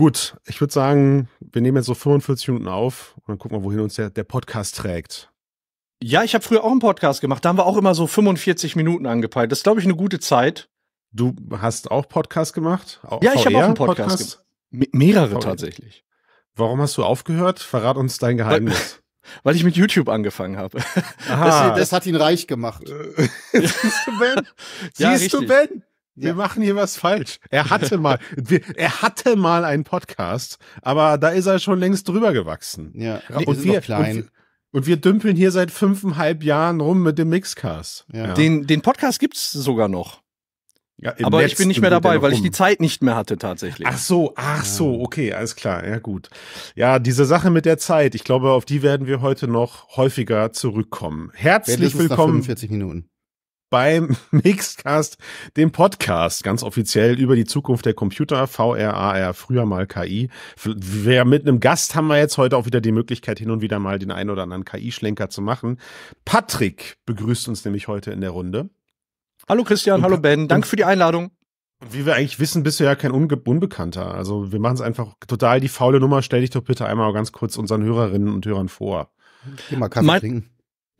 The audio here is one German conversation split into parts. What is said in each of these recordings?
Gut, ich würde sagen, wir nehmen jetzt so 45 Minuten auf und dann gucken wir, wohin uns der, der Podcast trägt. Ja, ich habe früher auch einen Podcast gemacht. Da haben wir auch immer so 45 Minuten angepeilt. Das ist, glaube ich, eine gute Zeit. Du hast auch Podcast gemacht? Auch ja, ich habe auch einen Podcast, Podcast? gemacht. Mehrere VR. tatsächlich. Warum hast du aufgehört? Verrat uns dein Geheimnis. Weil, weil ich mit YouTube angefangen habe. Aha. Das, das hat ihn reich gemacht. Siehst du, Ben? Siehst ja, du, Ben? Wir ja. machen hier was falsch. Er hatte mal, wir, er hatte mal einen Podcast, aber da ist er schon längst drüber gewachsen. Ja, nee, und, wir, klein. Und, und wir dümpeln hier seit fünfeinhalb Jahren rum mit dem Mixcast. Ja. ja. Den, den Podcast gibt's sogar noch. Ja, aber ich bin nicht mehr dabei, weil ich um. die Zeit nicht mehr hatte tatsächlich. Ach so, ach so, okay, alles klar, ja gut. Ja, diese Sache mit der Zeit, ich glaube, auf die werden wir heute noch häufiger zurückkommen. Herzlich willkommen. 45 Minuten beim Mixcast, dem Podcast, ganz offiziell über die Zukunft der Computer, VR, AR, früher mal KI. Wer mit einem Gast haben wir jetzt heute auch wieder die Möglichkeit, hin und wieder mal den einen oder anderen KI-Schlenker zu machen. Patrick begrüßt uns nämlich heute in der Runde. Hallo Christian, und hallo Ben, danke für die Einladung. Und Wie wir eigentlich wissen, bist du ja kein Unge Unbekannter. Also wir machen es einfach total die faule Nummer. Stell dich doch bitte einmal ganz kurz unseren Hörerinnen und Hörern vor. Geh mal Kaffee mein trinken.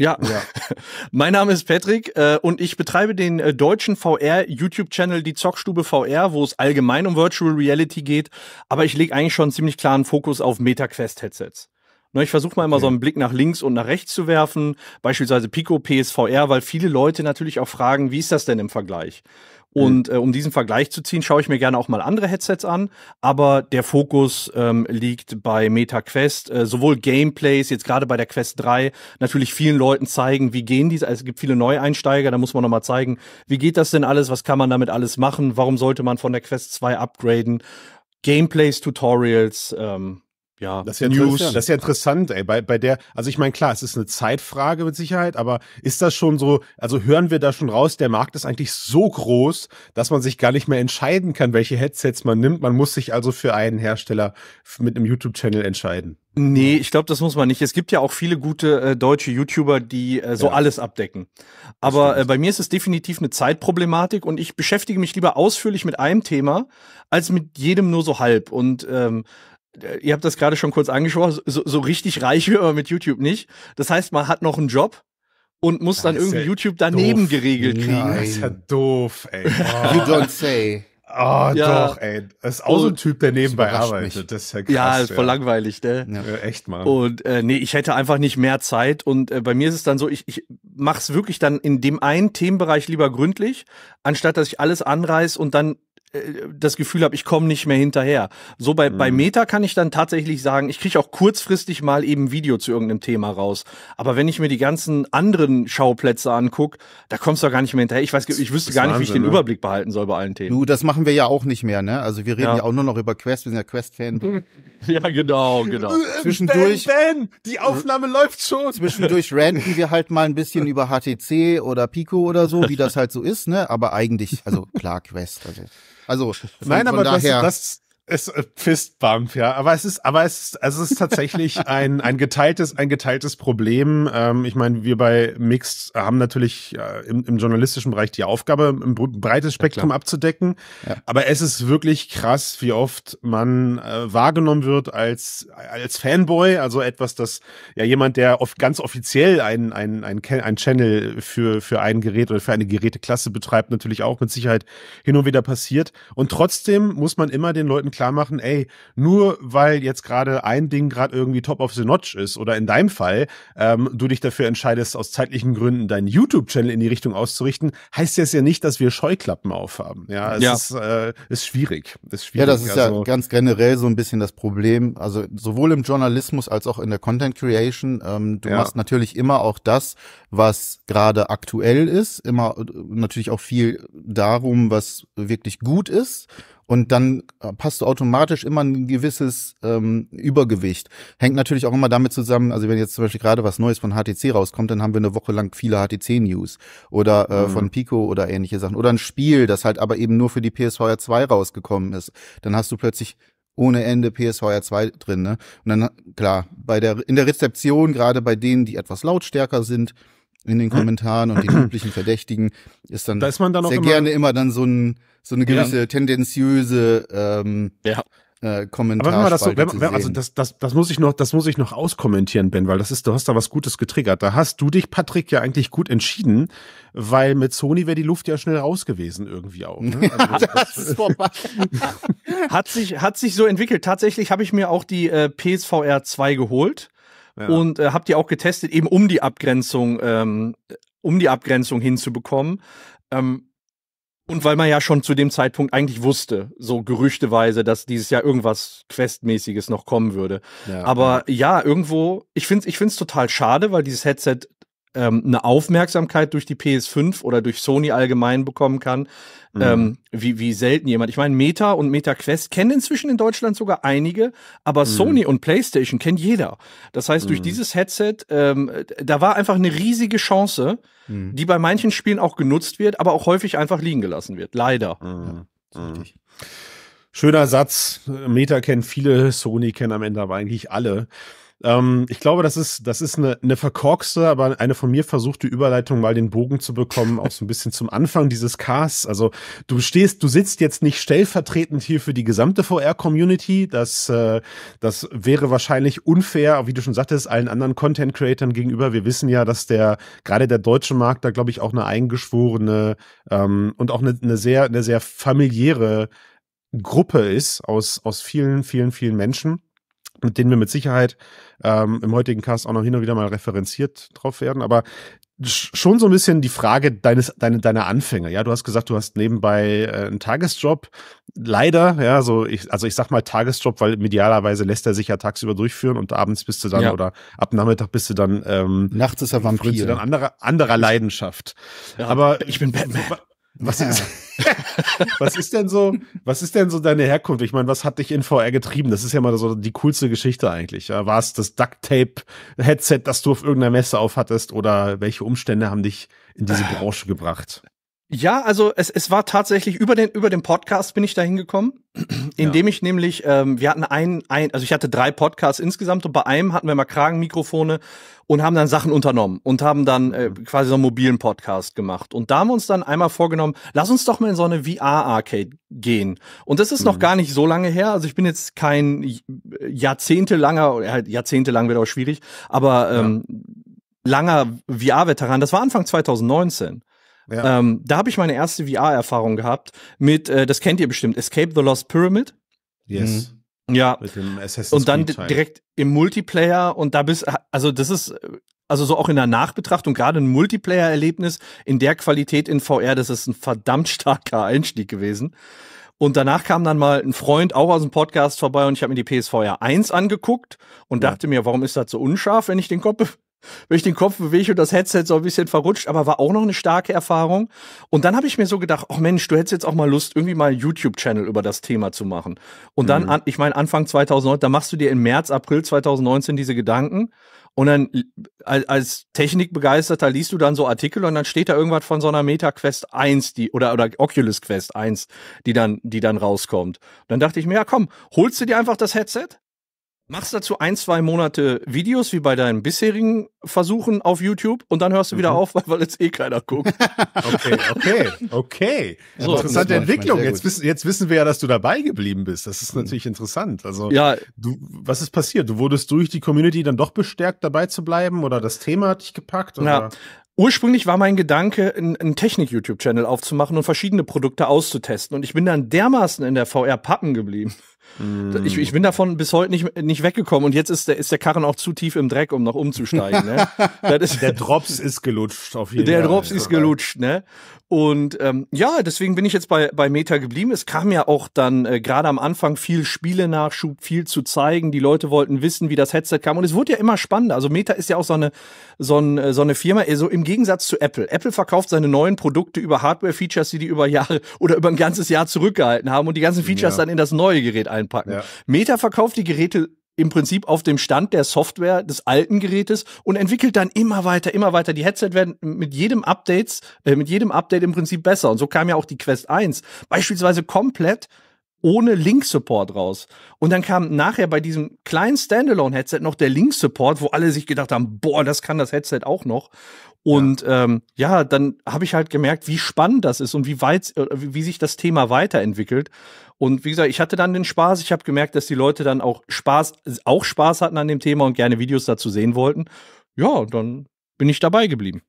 Ja. ja. mein Name ist Patrick äh, und ich betreibe den äh, deutschen VR-YouTube-Channel Die Zockstube VR, wo es allgemein um Virtual Reality geht, aber ich lege eigentlich schon einen ziemlich klaren Fokus auf MetaQuest-Headsets. Ne, ich versuche mal immer okay. so einen Blick nach links und nach rechts zu werfen, beispielsweise Pico PSVR, weil viele Leute natürlich auch fragen, wie ist das denn im Vergleich? Mhm. Und äh, um diesen Vergleich zu ziehen, schaue ich mir gerne auch mal andere Headsets an. Aber der Fokus ähm, liegt bei Meta Quest. Äh, sowohl Gameplays, jetzt gerade bei der Quest 3, natürlich vielen Leuten zeigen, wie gehen diese. Also es gibt viele Neueinsteiger, da muss man nochmal zeigen, wie geht das denn alles, was kann man damit alles machen, warum sollte man von der Quest 2 upgraden. Gameplays, Tutorials, ähm, ja, das ist ja News. Das ist ja interessant, ey. Bei, bei der, also ich meine, klar, es ist eine Zeitfrage mit Sicherheit, aber ist das schon so, also hören wir da schon raus, der Markt ist eigentlich so groß, dass man sich gar nicht mehr entscheiden kann, welche Headsets man nimmt. Man muss sich also für einen Hersteller mit einem YouTube-Channel entscheiden. Nee, ich glaube, das muss man nicht. Es gibt ja auch viele gute äh, deutsche YouTuber, die äh, so ja. alles abdecken. Aber äh, bei mir ist es definitiv eine Zeitproblematik und ich beschäftige mich lieber ausführlich mit einem Thema als mit jedem nur so halb. Und ähm, äh, ihr habt das gerade schon kurz angesprochen, so, so richtig reich wird man mit YouTube nicht. Das heißt, man hat noch einen Job, und muss das dann irgendwie ja YouTube daneben doof. geregelt kriegen. Nein. Das ist ja doof, ey. Oh. You don't say. Oh, ja. doch, ey. Das ist auch so ein Typ, der nebenbei arbeitet. Mich. Das ist ja krass. Ja, ist voll ja. langweilig, ne? Ja. echt, mal. Und äh, nee, ich hätte einfach nicht mehr Zeit. Und äh, bei mir ist es dann so, ich, ich mach's wirklich dann in dem einen Themenbereich lieber gründlich, anstatt dass ich alles anreiß und dann äh, das Gefühl habe, ich komme nicht mehr hinterher. So bei, mhm. bei Meta kann ich dann tatsächlich sagen, ich kriege auch kurzfristig mal eben Video zu irgendeinem Thema raus. Aber wenn ich mir die ganzen anderen Schauplätze anguck, da kommst du ja gar nicht mehr hinterher. Ich weiß, ich wüsste gar nicht, wie ich den ne? Überblick behalten soll bei allen Themen. Du, das machen wir ja auch nicht mehr, ne? Also wir reden ja, ja auch nur noch über Quest, wir sind ja Quest-Fan. ja, genau, genau. Äh, äh, zwischendurch. Ben, ben, die Aufnahme läuft schon. Zwischendurch ranten wir halt mal ein bisschen über HTC oder Pico oder so, wie das halt so ist, ne? Aber eigentlich, also klar, Quest. Also. Also von, Nein, aber von daher, das, es äh, Fistbump, ja. Aber es ist, aber es, also es ist tatsächlich ein, ein geteiltes, ein geteiltes Problem. Ähm, ich meine, wir bei Mixed haben natürlich äh, im, im, journalistischen Bereich die Aufgabe, ein breites Spektrum ja, abzudecken. Ja. Aber es ist wirklich krass, wie oft man äh, wahrgenommen wird als, als Fanboy, also etwas, das ja jemand, der oft ganz offiziell ein, ein, ein, ein Channel für, für ein Gerät oder für eine Geräteklasse betreibt, natürlich auch mit Sicherheit hin und wieder passiert. Und trotzdem muss man immer den Leuten klar machen, ey, nur weil jetzt gerade ein Ding gerade irgendwie top of the notch ist oder in deinem Fall ähm, du dich dafür entscheidest, aus zeitlichen Gründen deinen YouTube-Channel in die Richtung auszurichten, heißt das ja nicht, dass wir Scheuklappen aufhaben. Ja, es ja. Ist, äh, ist, schwierig. ist schwierig. Ja, das ist also, ja ganz generell so ein bisschen das Problem. Also sowohl im Journalismus als auch in der Content Creation. Ähm, du ja. machst natürlich immer auch das, was gerade aktuell ist, immer äh, natürlich auch viel darum, was wirklich gut ist und dann äh, passt du automatisch immer ein gewisses ähm, Übergewicht. Hängt natürlich auch immer damit zusammen, also wenn jetzt zum Beispiel gerade was Neues von HTC rauskommt, dann haben wir eine Woche lang viele HTC-News oder äh, mhm. von Pico oder ähnliche Sachen. Oder ein Spiel, das halt aber eben nur für die PSVR 2 rausgekommen ist. Dann hast du plötzlich ohne Ende PSVR 2 drin. Ne? Und dann, klar, bei der, in der Rezeption, gerade bei denen, die etwas lautstärker sind, in den Kommentaren und den üblichen Verdächtigen ist dann, da ist man dann sehr immer gerne immer dann so, ein, so eine gewisse ja. tendenziöse ähm, ja. Äh, Kommentar. Aber wenn das so, wenn, wenn, also das, das, das muss ich noch, das muss ich noch auskommentieren, Ben, weil das ist, du hast da was Gutes getriggert. Da hast du dich, Patrick, ja eigentlich gut entschieden, weil mit Sony wäre die Luft ja schnell raus gewesen irgendwie auch. Ne? Also, das hat sich, hat sich so entwickelt. Tatsächlich habe ich mir auch die äh, PSVR 2 geholt und äh, habt ihr auch getestet, eben um die Abgrenzung, ähm, um die Abgrenzung hinzubekommen. Ähm, und weil man ja schon zu dem Zeitpunkt eigentlich wusste, so gerüchteweise, dass dieses Jahr irgendwas Questmäßiges noch kommen würde. Ja, Aber ja, irgendwo, ich finde es ich find's total schade, weil dieses Headset ähm, eine Aufmerksamkeit durch die PS5 oder durch Sony allgemein bekommen kann, mhm. ähm, wie, wie selten jemand. Ich meine, Meta und Meta Quest kennen inzwischen in Deutschland sogar einige, aber mhm. Sony und PlayStation kennt jeder. Das heißt, durch mhm. dieses Headset, ähm, da war einfach eine riesige Chance, mhm. die bei manchen Spielen auch genutzt wird, aber auch häufig einfach liegen gelassen wird. Leider. Mhm. Ja, Schöner Satz. Meta kennen viele, Sony kennen am Ende aber eigentlich alle. Ähm, ich glaube, das ist, das ist eine, eine verkorkste, aber eine von mir versuchte Überleitung, mal den Bogen zu bekommen, auch so ein bisschen zum Anfang dieses Casts. Also du stehst, du sitzt jetzt nicht stellvertretend hier für die gesamte VR-Community. Das, äh, das wäre wahrscheinlich unfair, wie du schon sagtest, allen anderen Content-Creatern gegenüber. Wir wissen ja, dass der, gerade der deutsche Markt da, glaube ich, auch eine eingeschworene ähm, und auch eine, eine sehr, eine sehr familiäre Gruppe ist aus, aus vielen, vielen, vielen Menschen mit denen wir mit Sicherheit ähm, im heutigen Cast auch noch hin und wieder mal referenziert drauf werden. Aber schon so ein bisschen die Frage deines, deine, deiner Anfänge. Ja, du hast gesagt, du hast nebenbei äh, einen Tagesjob. Leider, ja, so ich, also ich sag mal Tagesjob, weil medialerweise lässt er sich ja tagsüber durchführen und abends bist du dann ja. oder ab Nachmittag bist du dann ähm, nachts ist er Vampir. Dann anderer, anderer Leidenschaft. Ja, aber ich bin Batman. Was ist, was ist denn so, was ist denn so deine Herkunft? Ich meine, was hat dich in VR getrieben? Das ist ja mal so die coolste Geschichte eigentlich. War es das Ducktape-Headset, das du auf irgendeiner Messe aufhattest oder welche Umstände haben dich in diese Branche gebracht? Ja, also es, es war tatsächlich über den, über den Podcast bin ich da hingekommen, indem ja. ich nämlich, ähm, wir hatten ein, ein, also ich hatte drei Podcasts insgesamt und bei einem hatten wir mal Kragenmikrofone und haben dann Sachen unternommen und haben dann äh, mhm. quasi so einen mobilen Podcast gemacht. Und da haben wir uns dann einmal vorgenommen, lass uns doch mal in so eine VR-Arcade gehen. Und das ist mhm. noch gar nicht so lange her. Also ich bin jetzt kein jahrzehntelanger, halt jahrzehntelang wird auch schwierig, aber ähm, ja. langer VR-Veteran. Das war Anfang 2019. Ähm, da habe ich meine erste VR-Erfahrung gehabt mit, äh, das kennt ihr bestimmt, Escape the Lost Pyramid. Yes. Mhm. Ja. Mit dem Assassin's und dann direkt im Multiplayer und da bist, also das ist also so auch in der Nachbetrachtung, gerade ein Multiplayer-Erlebnis in der Qualität in VR, das ist ein verdammt starker Einstieg gewesen. Und danach kam dann mal ein Freund auch aus dem Podcast vorbei und ich habe mir die PSVR 1 angeguckt und ja. dachte mir, warum ist das so unscharf, wenn ich den Kopf wenn ich den Kopf bewege und das Headset so ein bisschen verrutscht, aber war auch noch eine starke Erfahrung. Und dann habe ich mir so gedacht, ach Mensch, du hättest jetzt auch mal Lust, irgendwie mal einen YouTube-Channel über das Thema zu machen. Und dann, mhm. an, ich meine, Anfang 2009, da machst du dir im März, April 2019 diese Gedanken. Und dann als, als Technikbegeisterter liest du dann so Artikel und dann steht da irgendwas von so einer Meta Quest 1, die oder oder Oculus Quest 1, die dann die dann rauskommt. Und dann dachte ich mir, ja, komm, holst du dir einfach das Headset, Machst dazu ein, zwei Monate Videos wie bei deinen bisherigen Versuchen auf YouTube und dann hörst du wieder mhm. auf, weil, weil jetzt eh keiner guckt. Okay, okay, okay. So, Interessante Entwicklung. Jetzt wissen, jetzt wissen wir ja, dass du dabei geblieben bist. Das ist mhm. natürlich mhm. interessant. Also, ja. du, was ist passiert? Du wurdest durch die Community dann doch bestärkt, dabei zu bleiben oder das Thema hat dich gepackt? Oder? Ja. Ursprünglich war mein Gedanke, einen Technik-YouTube-Channel aufzumachen und verschiedene Produkte auszutesten. Und ich bin dann dermaßen in der VR pappen geblieben. Mm. Ich, ich bin davon bis heute nicht, nicht weggekommen und jetzt ist der, ist der Karren auch zu tief im Dreck, um noch umzusteigen. Ne? Ist, der Drops ist gelutscht auf jeden Fall. Der Drops ist gelutscht, ne? Und ähm, ja, deswegen bin ich jetzt bei, bei Meta geblieben. Es kam ja auch dann äh, gerade am Anfang viel Spiele-Nachschub, viel zu zeigen. Die Leute wollten wissen, wie das Headset kam. Und es wurde ja immer spannender. Also Meta ist ja auch so eine, so, ein, äh, so eine Firma, also im Gegensatz zu Apple. Apple verkauft seine neuen Produkte über Hardware-Features, die die über Jahre oder über ein ganzes Jahr zurückgehalten haben und die ganzen Features ja. dann in das neue Gerät einpacken. Ja. Meta verkauft die Geräte im Prinzip auf dem Stand der Software des alten Gerätes und entwickelt dann immer weiter, immer weiter. Die Headset werden mit jedem Updates, äh, mit jedem Update im Prinzip besser. Und so kam ja auch die Quest 1 beispielsweise komplett ohne Link-Support raus. Und dann kam nachher bei diesem kleinen Standalone-Headset noch der Link-Support, wo alle sich gedacht haben, boah, das kann das Headset auch noch. Und ja, ähm, ja dann habe ich halt gemerkt, wie spannend das ist und wie weit, äh, wie sich das Thema weiterentwickelt. Und wie gesagt, ich hatte dann den Spaß. Ich habe gemerkt, dass die Leute dann auch Spaß, auch Spaß hatten an dem Thema und gerne Videos dazu sehen wollten. Ja, dann bin ich dabei geblieben.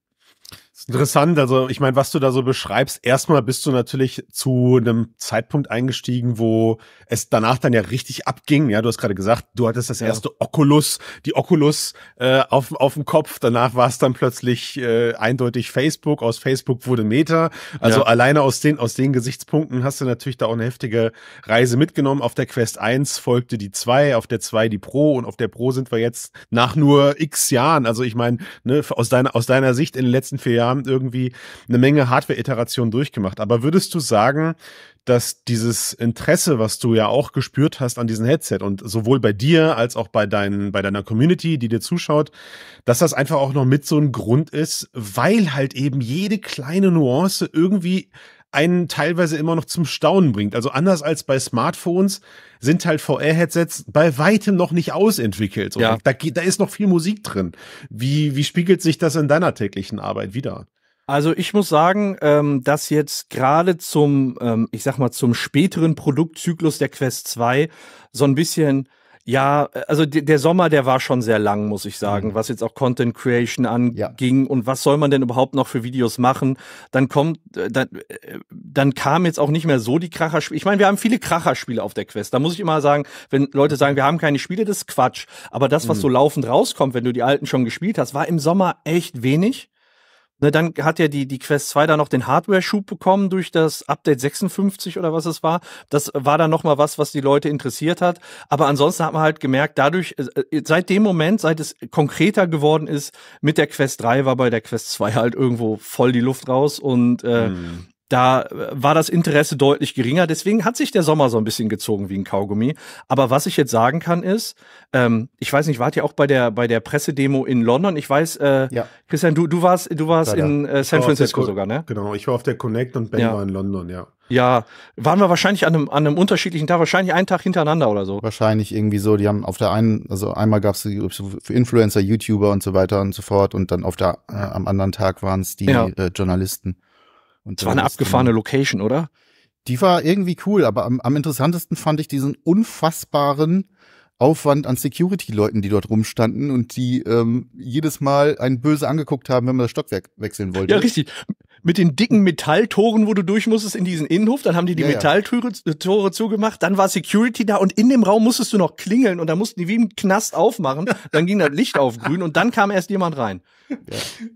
Interessant, also ich meine, was du da so beschreibst, erstmal bist du natürlich zu einem Zeitpunkt eingestiegen, wo es danach dann ja richtig abging. Ja, du hast gerade gesagt, du hattest das ja. erste Oculus, die Oculus äh, auf, auf dem Kopf. Danach war es dann plötzlich äh, eindeutig Facebook. Aus Facebook wurde Meta. Also ja. alleine aus den, aus den Gesichtspunkten hast du natürlich da auch eine heftige Reise mitgenommen. Auf der Quest 1 folgte die 2, auf der 2 die Pro und auf der Pro sind wir jetzt nach nur x Jahren. Also ich meine, ne, aus deiner, aus deiner Sicht in den letzten vier Jahren Abend irgendwie eine Menge Hardware-Iterationen durchgemacht. Aber würdest du sagen, dass dieses Interesse, was du ja auch gespürt hast an diesem Headset und sowohl bei dir als auch bei, deinen, bei deiner Community, die dir zuschaut, dass das einfach auch noch mit so ein Grund ist, weil halt eben jede kleine Nuance irgendwie einen teilweise immer noch zum Staunen bringt. Also anders als bei Smartphones sind halt VR-Headsets bei weitem noch nicht ausentwickelt. Ja. Da, da ist noch viel Musik drin. Wie, wie spiegelt sich das in deiner täglichen Arbeit wieder? Also ich muss sagen, ähm, dass jetzt gerade zum, ähm, ich sag mal, zum späteren Produktzyklus der Quest 2 so ein bisschen ja, äh, also der Sommer, der war schon sehr lang, muss ich sagen, mhm. was jetzt auch Content Creation anging ja. und was soll man denn überhaupt noch für Videos machen? Dann kommt, äh, dann, äh, dann kam jetzt auch nicht mehr so die Kracherspiele. Ich meine, wir haben viele Kracherspiele auf der Quest. Da muss ich immer sagen, wenn Leute sagen, wir haben keine Spiele, das ist Quatsch. Aber das, was mhm. so laufend rauskommt, wenn du die alten schon gespielt hast, war im Sommer echt wenig. Ne, dann hat ja die, die Quest 2 da noch den Hardware-Schub bekommen durch das Update 56 oder was es war. Das war dann nochmal was, was die Leute interessiert hat. Aber ansonsten hat man halt gemerkt, dadurch, äh, äh, seit dem Moment, seit es konkreter geworden ist, mit der Quest 3 war bei der Quest 2 halt irgendwo voll die Luft raus und äh, mhm da äh, war das Interesse deutlich geringer. Deswegen hat sich der Sommer so ein bisschen gezogen wie ein Kaugummi. Aber was ich jetzt sagen kann ist, ähm, ich weiß nicht, wart ihr auch bei der bei der Pressedemo in London? Ich weiß, äh, ja. Christian, du du warst du warst ja, in äh, San Francisco sogar, ne? Genau, ich war auf der Connect und Ben ja. war in London, ja. Ja, waren wir wahrscheinlich an einem, an einem unterschiedlichen Tag, wahrscheinlich einen Tag hintereinander oder so. Wahrscheinlich irgendwie so. Die haben auf der einen, also einmal gab es für Influencer, YouTuber und so weiter und so fort und dann auf der äh, am anderen Tag waren es die äh, Journalisten. Und das war eine abgefahrene Location, oder? Die war irgendwie cool, aber am, am interessantesten fand ich diesen unfassbaren Aufwand an Security-Leuten, die dort rumstanden und die ähm, jedes Mal einen böse angeguckt haben, wenn man das Stockwerk wechseln wollte. Ja, richtig. Mit den dicken Metalltoren, wo du durch musstest in diesen Innenhof, dann haben die die ja, Metalltore ja. Äh, Tore zugemacht, dann war Security da und in dem Raum musstest du noch klingeln und da mussten die wie im Knast aufmachen, dann ging das Licht auf grün und dann kam erst jemand rein.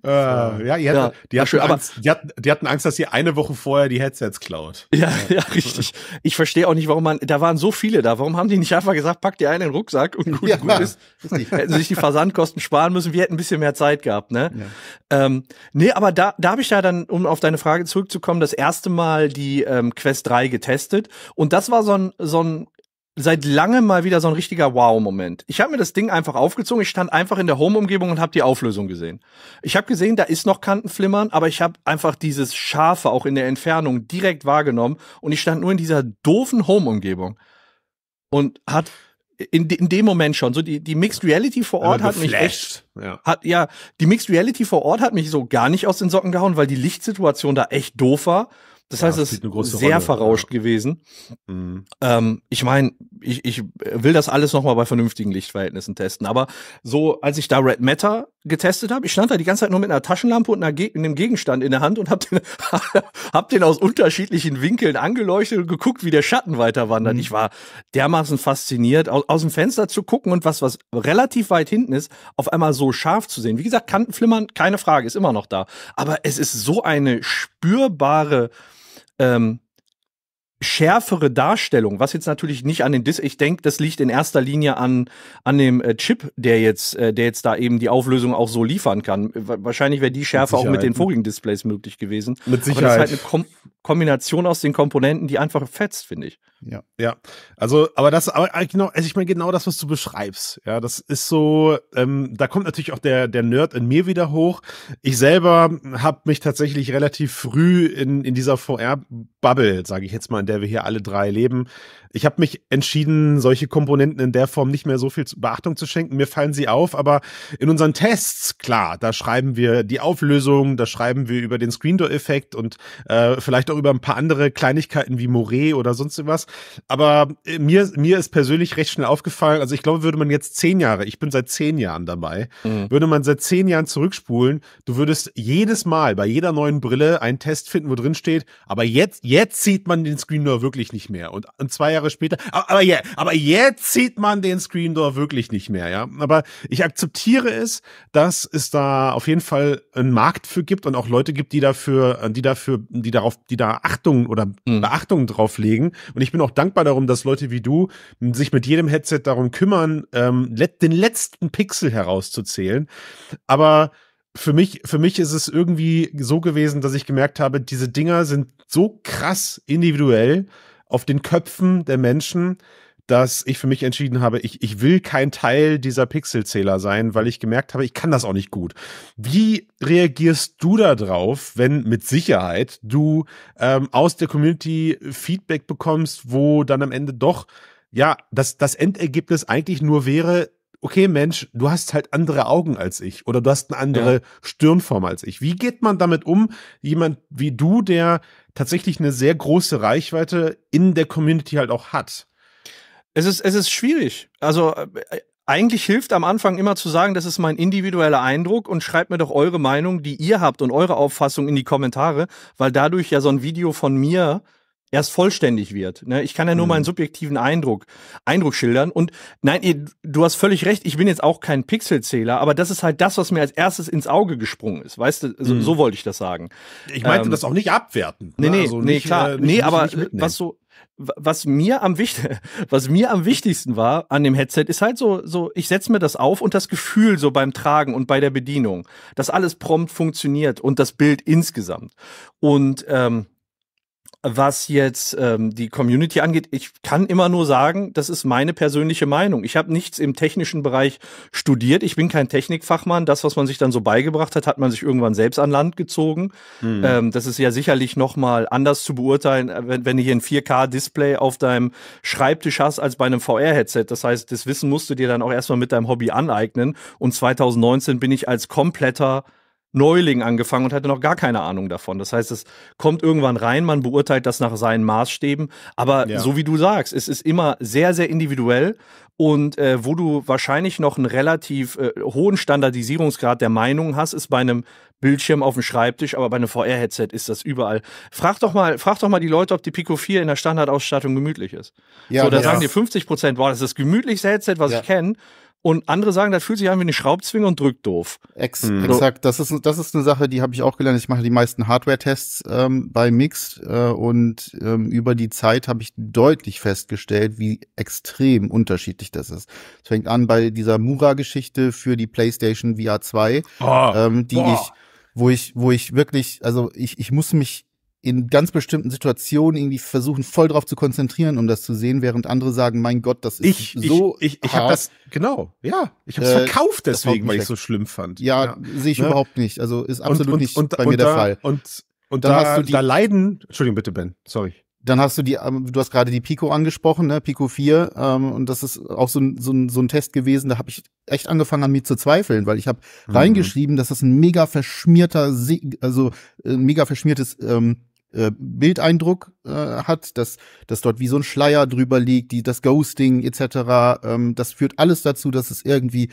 Ja, äh, ja, die, hatten, ja, die, hatten Angst, die, hatten, die hatten Angst, dass ihr eine Woche vorher die Headsets klaut. Ja, ja, ja richtig. Ich verstehe auch nicht, warum man, da waren so viele da, warum haben die nicht einfach gesagt, pack dir einen in den Rucksack und gut, ja. gut ist. Hätten sich die Versandkosten sparen müssen, wir hätten ein bisschen mehr Zeit gehabt, ne? Ja. Ähm, nee, aber da, da habe ich ja dann, um auf deine Frage zurückzukommen, das erste Mal die ähm, Quest 3 getestet und das war so ein, so ein seit lange mal wieder so ein richtiger Wow-Moment. Ich habe mir das Ding einfach aufgezogen. Ich stand einfach in der Home-Umgebung und habe die Auflösung gesehen. Ich habe gesehen, da ist noch Kantenflimmern, aber ich habe einfach dieses Scharfe auch in der Entfernung direkt wahrgenommen und ich stand nur in dieser doofen Home-Umgebung und hat in, in, dem Moment schon so die, die Mixed Reality vor Ort hat mich echt ja. hat ja die Mixed Reality vor Ort hat mich so gar nicht aus den Socken gehauen, weil die Lichtsituation da echt doof war das heißt, es ist sehr Rolle. verrauscht ja. gewesen. Mhm. Ähm, ich meine, ich, ich will das alles nochmal bei vernünftigen Lichtverhältnissen testen. Aber so, als ich da Red Matter getestet habe, ich stand da die ganze Zeit nur mit einer Taschenlampe und einer einem Gegenstand in der Hand und habe den, hab den aus unterschiedlichen Winkeln angeleuchtet und geguckt, wie der Schatten weiter wandert. Mhm. Ich war dermaßen fasziniert, aus, aus dem Fenster zu gucken und was, was relativ weit hinten ist, auf einmal so scharf zu sehen. Wie gesagt, Kantenflimmern, keine Frage, ist immer noch da. Aber es ist so eine spürbare ähm, schärfere Darstellung, was jetzt natürlich nicht an den Dis, ich denke, das liegt in erster Linie an, an dem äh, Chip, der jetzt, äh, der jetzt da eben die Auflösung auch so liefern kann. Wahrscheinlich wäre die Schärfe mit auch mit den vorigen Displays möglich gewesen. Mit Sicherheit. Aber das ist halt eine Kom Kombination aus den Komponenten, die einfach fetzt, finde ich. Ja. Ja. Also, aber das, aber genau, also ich meine genau das, was du beschreibst. Ja, das ist so, ähm, da kommt natürlich auch der, der Nerd in mir wieder hoch. Ich selber habe mich tatsächlich relativ früh in, in dieser VR-Bubble, sage ich jetzt mal, in der wir hier alle drei leben, ich habe mich entschieden, solche Komponenten in der Form nicht mehr so viel Beachtung zu schenken. Mir fallen sie auf, aber in unseren Tests, klar, da schreiben wir die Auflösung, da schreiben wir über den Screen-Door-Effekt und äh, vielleicht auch über ein paar andere Kleinigkeiten wie Moret oder sonst irgendwas. Aber äh, mir, mir ist persönlich recht schnell aufgefallen, also ich glaube, würde man jetzt zehn Jahre, ich bin seit zehn Jahren dabei, mhm. würde man seit zehn Jahren zurückspulen, du würdest jedes Mal bei jeder neuen Brille einen Test finden, wo drin steht, aber jetzt, jetzt sieht man den Screen-Door wirklich nicht mehr. Und, und zwei Jahre Jahre später. Aber, aber, yeah, aber jetzt sieht man den Screen Door wirklich nicht mehr, ja. Aber ich akzeptiere es, dass es da auf jeden Fall einen Markt für gibt und auch Leute gibt, die dafür, die dafür, die darauf, die da Achtung oder mhm. Beachtung drauf legen. Und ich bin auch dankbar darum, dass Leute wie du sich mit jedem Headset darum kümmern, ähm, den letzten Pixel herauszuzählen. Aber für mich, für mich ist es irgendwie so gewesen, dass ich gemerkt habe, diese Dinger sind so krass individuell auf den Köpfen der Menschen, dass ich für mich entschieden habe, ich, ich will kein Teil dieser Pixelzähler sein, weil ich gemerkt habe, ich kann das auch nicht gut. Wie reagierst du da drauf, wenn mit Sicherheit du ähm, aus der Community Feedback bekommst, wo dann am Ende doch ja, das, das Endergebnis eigentlich nur wäre, okay Mensch, du hast halt andere Augen als ich oder du hast eine andere ja. Stirnform als ich. Wie geht man damit um, jemand wie du, der tatsächlich eine sehr große Reichweite in der Community halt auch hat? Es ist, es ist schwierig. Also äh, eigentlich hilft am Anfang immer zu sagen, das ist mein individueller Eindruck und schreibt mir doch eure Meinung, die ihr habt und eure Auffassung in die Kommentare, weil dadurch ja so ein Video von mir erst vollständig wird. Ne? Ich kann ja nur mhm. meinen subjektiven Eindruck, Eindruck schildern. Und nein, ihr, du hast völlig recht, ich bin jetzt auch kein Pixelzähler, aber das ist halt das, was mir als erstes ins Auge gesprungen ist. Weißt du, so, mhm. so wollte ich das sagen. Ich meinte ähm, das auch nicht abwerten. Ne? Nee, nee, also nee klar. Äh, nicht, nee, aber was so, was mir am wichtig, was mir am wichtigsten war an dem Headset ist halt so so ich setze mir das auf und das Gefühl so beim Tragen und bei der Bedienung, dass alles prompt funktioniert und das Bild insgesamt und ähm, was jetzt ähm, die Community angeht, ich kann immer nur sagen, das ist meine persönliche Meinung. Ich habe nichts im technischen Bereich studiert. Ich bin kein Technikfachmann. Das, was man sich dann so beigebracht hat, hat man sich irgendwann selbst an Land gezogen. Mhm. Ähm, das ist ja sicherlich noch mal anders zu beurteilen, äh, wenn, wenn du hier ein 4K-Display auf deinem Schreibtisch hast als bei einem VR-Headset. Das heißt, das Wissen musst du dir dann auch erstmal mit deinem Hobby aneignen. Und 2019 bin ich als kompletter Neuling angefangen und hatte noch gar keine Ahnung davon. Das heißt, es kommt irgendwann rein, man beurteilt das nach seinen Maßstäben. Aber ja. so wie du sagst, es ist immer sehr, sehr individuell und äh, wo du wahrscheinlich noch einen relativ äh, hohen Standardisierungsgrad der Meinung hast, ist bei einem Bildschirm auf dem Schreibtisch, aber bei einem VR-Headset ist das überall. Frag doch mal, frag doch mal die Leute, ob die Pico 4 in der Standardausstattung gemütlich ist. Ja, so, da ja. sagen die 50 Prozent, boah, das ist das gemütlichste Headset, was ja. ich kenne. Und andere sagen, das fühlt sich an wie eine Schraubzwinge und drückt doof. Ex mhm. Exakt, das ist, das ist eine Sache, die habe ich auch gelernt. Ich mache die meisten Hardware-Tests ähm, bei Mixed äh, und ähm, über die Zeit habe ich deutlich festgestellt, wie extrem unterschiedlich das ist. Es fängt an bei dieser Mura-Geschichte für die PlayStation VR 2, oh. ähm, die Boah. ich wo ich, wo ich wirklich, also ich, ich muss mich in ganz bestimmten Situationen irgendwie versuchen, voll drauf zu konzentrieren, um das zu sehen, während andere sagen, mein Gott, das ist ich, so. Ich, ich, ich habe das, genau, ja. Ich habe es äh, verkauft deswegen, weil ich es so schlimm fand. Ja, ja. sehe ich ne? überhaupt nicht. Also ist absolut und, und, nicht und, bei mir da, der Fall. Und, und dann da, hast du die, da leiden, Entschuldigung bitte, Ben, sorry. Dann hast du die, ähm, du hast gerade die Pico angesprochen, ne, Pico 4, ähm, und das ist auch so ein, so ein, so ein Test gewesen, da habe ich echt angefangen an mir zu zweifeln, weil ich habe mhm. reingeschrieben, dass das ein mega verschmierter, also ein äh, mega verschmiertes ähm, äh, Bildeindruck äh, hat, dass, dass dort wie so ein Schleier drüber liegt, die, das Ghosting etc. Ähm, das führt alles dazu, dass es irgendwie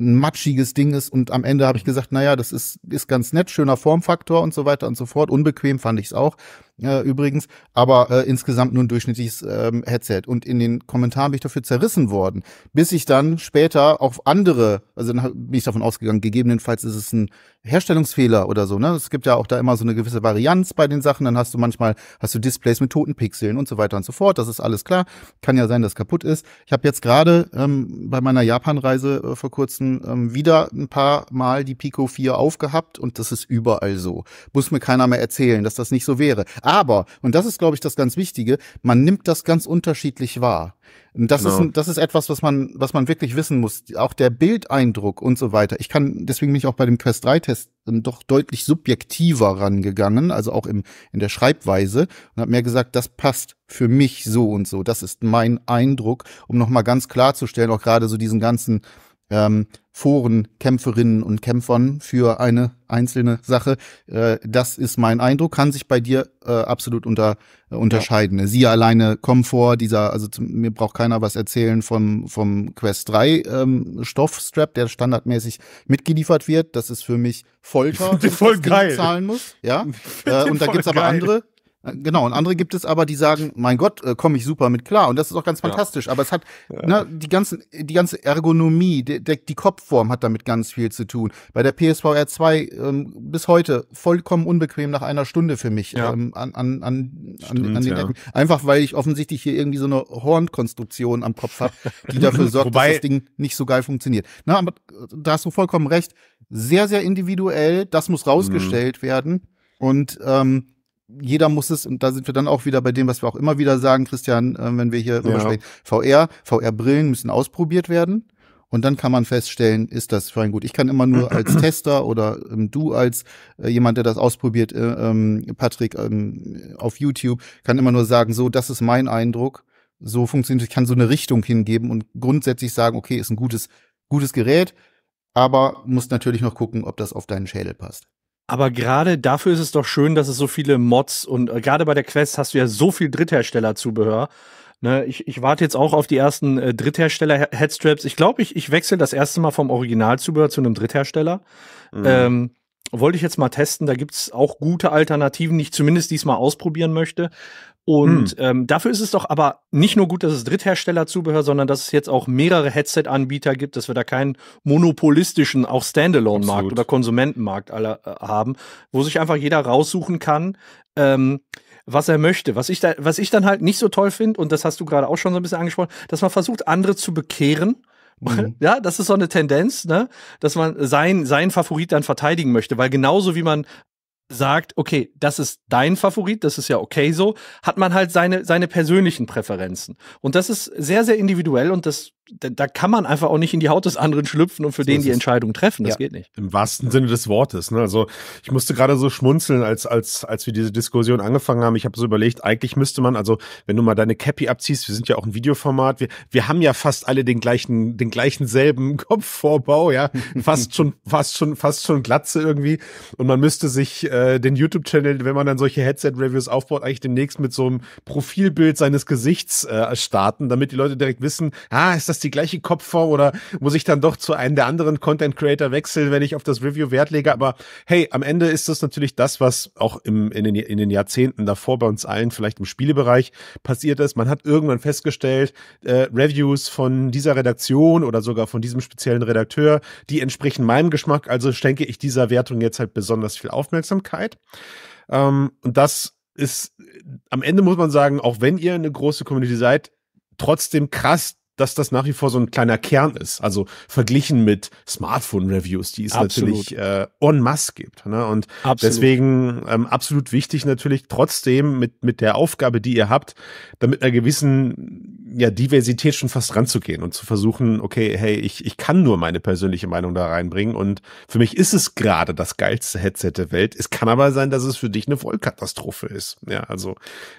ein matschiges Ding ist und am Ende habe ich gesagt, naja, das ist, ist ganz nett, schöner Formfaktor und so weiter und so fort. Unbequem fand ich es auch äh, übrigens, aber äh, insgesamt nur ein durchschnittliches ähm, Headset. Und in den Kommentaren bin ich dafür zerrissen worden, bis ich dann später auf andere, also dann bin ich davon ausgegangen, gegebenenfalls ist es ein Herstellungsfehler oder so. Ne? Es gibt ja auch da immer so eine gewisse Varianz bei den Sachen. Dann hast du manchmal hast du Displays mit toten Pixeln und so weiter und so fort. Das ist alles klar. Kann ja sein, dass kaputt ist. Ich habe jetzt gerade ähm, bei meiner Japan-Reise äh, vor kurzem ähm, wieder ein paar Mal die Pico 4 aufgehabt und das ist überall so. Muss mir keiner mehr erzählen, dass das nicht so wäre. Aber, und das ist, glaube ich, das ganz Wichtige, man nimmt das ganz unterschiedlich wahr. Und das, genau. ist, das ist etwas, was man, was man wirklich wissen muss. Auch der Bildeindruck und so weiter. Ich kann, deswegen bin ich auch bei dem Quest 3-Test ähm, doch deutlich subjektiver rangegangen, also auch im, in der Schreibweise und habe mir gesagt, das passt für mich so und so. Das ist mein Eindruck, um nochmal ganz klarzustellen, auch gerade so diesen ganzen ähm, Foren, Kämpferinnen und Kämpfern für eine einzelne Sache. Äh, das ist mein Eindruck, kann sich bei dir äh, absolut unter, äh, unterscheiden. Ja. Ne? Siehe alleine vor, dieser, also zum, mir braucht keiner was erzählen vom, vom Quest 3 ähm, Stoffstrap, der standardmäßig mitgeliefert wird. Das ist für mich Folter, die voll geil. zahlen muss. Ja? Äh, und da gibt's aber andere, äh, genau, und andere gibt es aber, die sagen, mein Gott, äh, komme ich super mit klar. Und das ist auch ganz ja. fantastisch. Aber es hat, ja. ne, die, ganzen, die ganze Ergonomie, die, die Kopfform hat damit ganz viel zu tun. Bei der PSVR 2 ähm, bis heute vollkommen unbequem nach einer Stunde für mich ja. ähm, an, an, an, Stimmt, an, den Ecken. Einfach, weil ich offensichtlich hier irgendwie so eine Hornkonstruktion am Kopf habe, die dafür sorgt, Wobei, dass das Ding nicht so geil funktioniert. Na, aber äh, da hast du vollkommen recht. Sehr, sehr individuell. Das muss mhm. rausgestellt mhm. werden. Und ähm, jeder muss es, und da sind wir dann auch wieder bei dem, was wir auch immer wieder sagen, Christian, äh, wenn wir hier ja. sprechen, VR, VR-Brillen müssen ausprobiert werden. Und dann kann man feststellen, ist das für ein gut. Ich kann immer nur als Tester oder ähm, du als äh, jemand, der das ausprobiert, äh, ähm, Patrick, ähm, auf YouTube, kann immer nur sagen, so, das ist mein Eindruck, so funktioniert, ich kann so eine Richtung hingeben und grundsätzlich sagen, okay, ist ein gutes, gutes Gerät, aber musst natürlich noch gucken, ob das auf deinen Schädel passt. Aber gerade dafür ist es doch schön, dass es so viele Mods und äh, gerade bei der Quest hast du ja so viel Drittherstellerzubehör. Ne, ich, ich warte jetzt auch auf die ersten äh, Dritthersteller-Headstraps. Ich glaube, ich, ich wechsle das erste Mal vom Originalzubehör zu einem Dritthersteller. Mhm. Ähm, wollte ich jetzt mal testen. Da gibt's auch gute Alternativen, die ich zumindest diesmal ausprobieren möchte. Und hm. ähm, dafür ist es doch aber nicht nur gut, dass es Dritthersteller-Zubehör, sondern dass es jetzt auch mehrere Headset-Anbieter gibt, dass wir da keinen monopolistischen, auch Standalone-Markt oder Konsumentenmarkt alle, äh, haben, wo sich einfach jeder raussuchen kann, ähm, was er möchte. Was ich, da, was ich dann halt nicht so toll finde, und das hast du gerade auch schon so ein bisschen angesprochen, dass man versucht, andere zu bekehren. Mhm. Ja, das ist so eine Tendenz, ne? dass man sein, sein Favorit dann verteidigen möchte, weil genauso wie man sagt, okay, das ist dein Favorit, das ist ja okay so, hat man halt seine, seine persönlichen Präferenzen. Und das ist sehr, sehr individuell und das da, da, kann man einfach auch nicht in die Haut des anderen schlüpfen und für so den die Entscheidung treffen. Das ja. geht nicht. Im wahrsten Sinne des Wortes. Ne? Also ich musste gerade so schmunzeln, als, als, als wir diese Diskussion angefangen haben. Ich habe so überlegt, eigentlich müsste man, also wenn du mal deine Cappy abziehst, wir sind ja auch ein Videoformat, wir, wir haben ja fast alle den gleichen, den gleichen selben Kopfvorbau, ja. Fast schon, fast schon, fast schon Glatze irgendwie. Und man müsste sich äh, den YouTube-Channel, wenn man dann solche Headset-Reviews aufbaut, eigentlich demnächst mit so einem Profilbild seines Gesichts äh, starten, damit die Leute direkt wissen, ah, ist das das die gleiche Kopfform oder muss ich dann doch zu einem der anderen Content Creator wechseln, wenn ich auf das Review Wert lege? Aber hey, am Ende ist das natürlich das, was auch im, in, den, in den Jahrzehnten davor bei uns allen vielleicht im Spielebereich passiert ist. Man hat irgendwann festgestellt, äh, Reviews von dieser Redaktion oder sogar von diesem speziellen Redakteur, die entsprechen meinem Geschmack, also schenke ich dieser Wertung jetzt halt besonders viel Aufmerksamkeit. Ähm, und das ist, am Ende muss man sagen, auch wenn ihr eine große Community seid, trotzdem krass dass das nach wie vor so ein kleiner Kern ist. Also verglichen mit Smartphone-Reviews, die es absolut. natürlich äh, en masse gibt. Ne? Und absolut. deswegen ähm, absolut wichtig natürlich trotzdem mit, mit der Aufgabe, die ihr habt, damit einer gewissen ja, Diversität schon fast ranzugehen und zu versuchen, okay, hey, ich, ich kann nur meine persönliche Meinung da reinbringen. Und für mich ist es gerade das geilste Headset der Welt. Es kann aber sein, dass es für dich eine Vollkatastrophe ist. Ja, also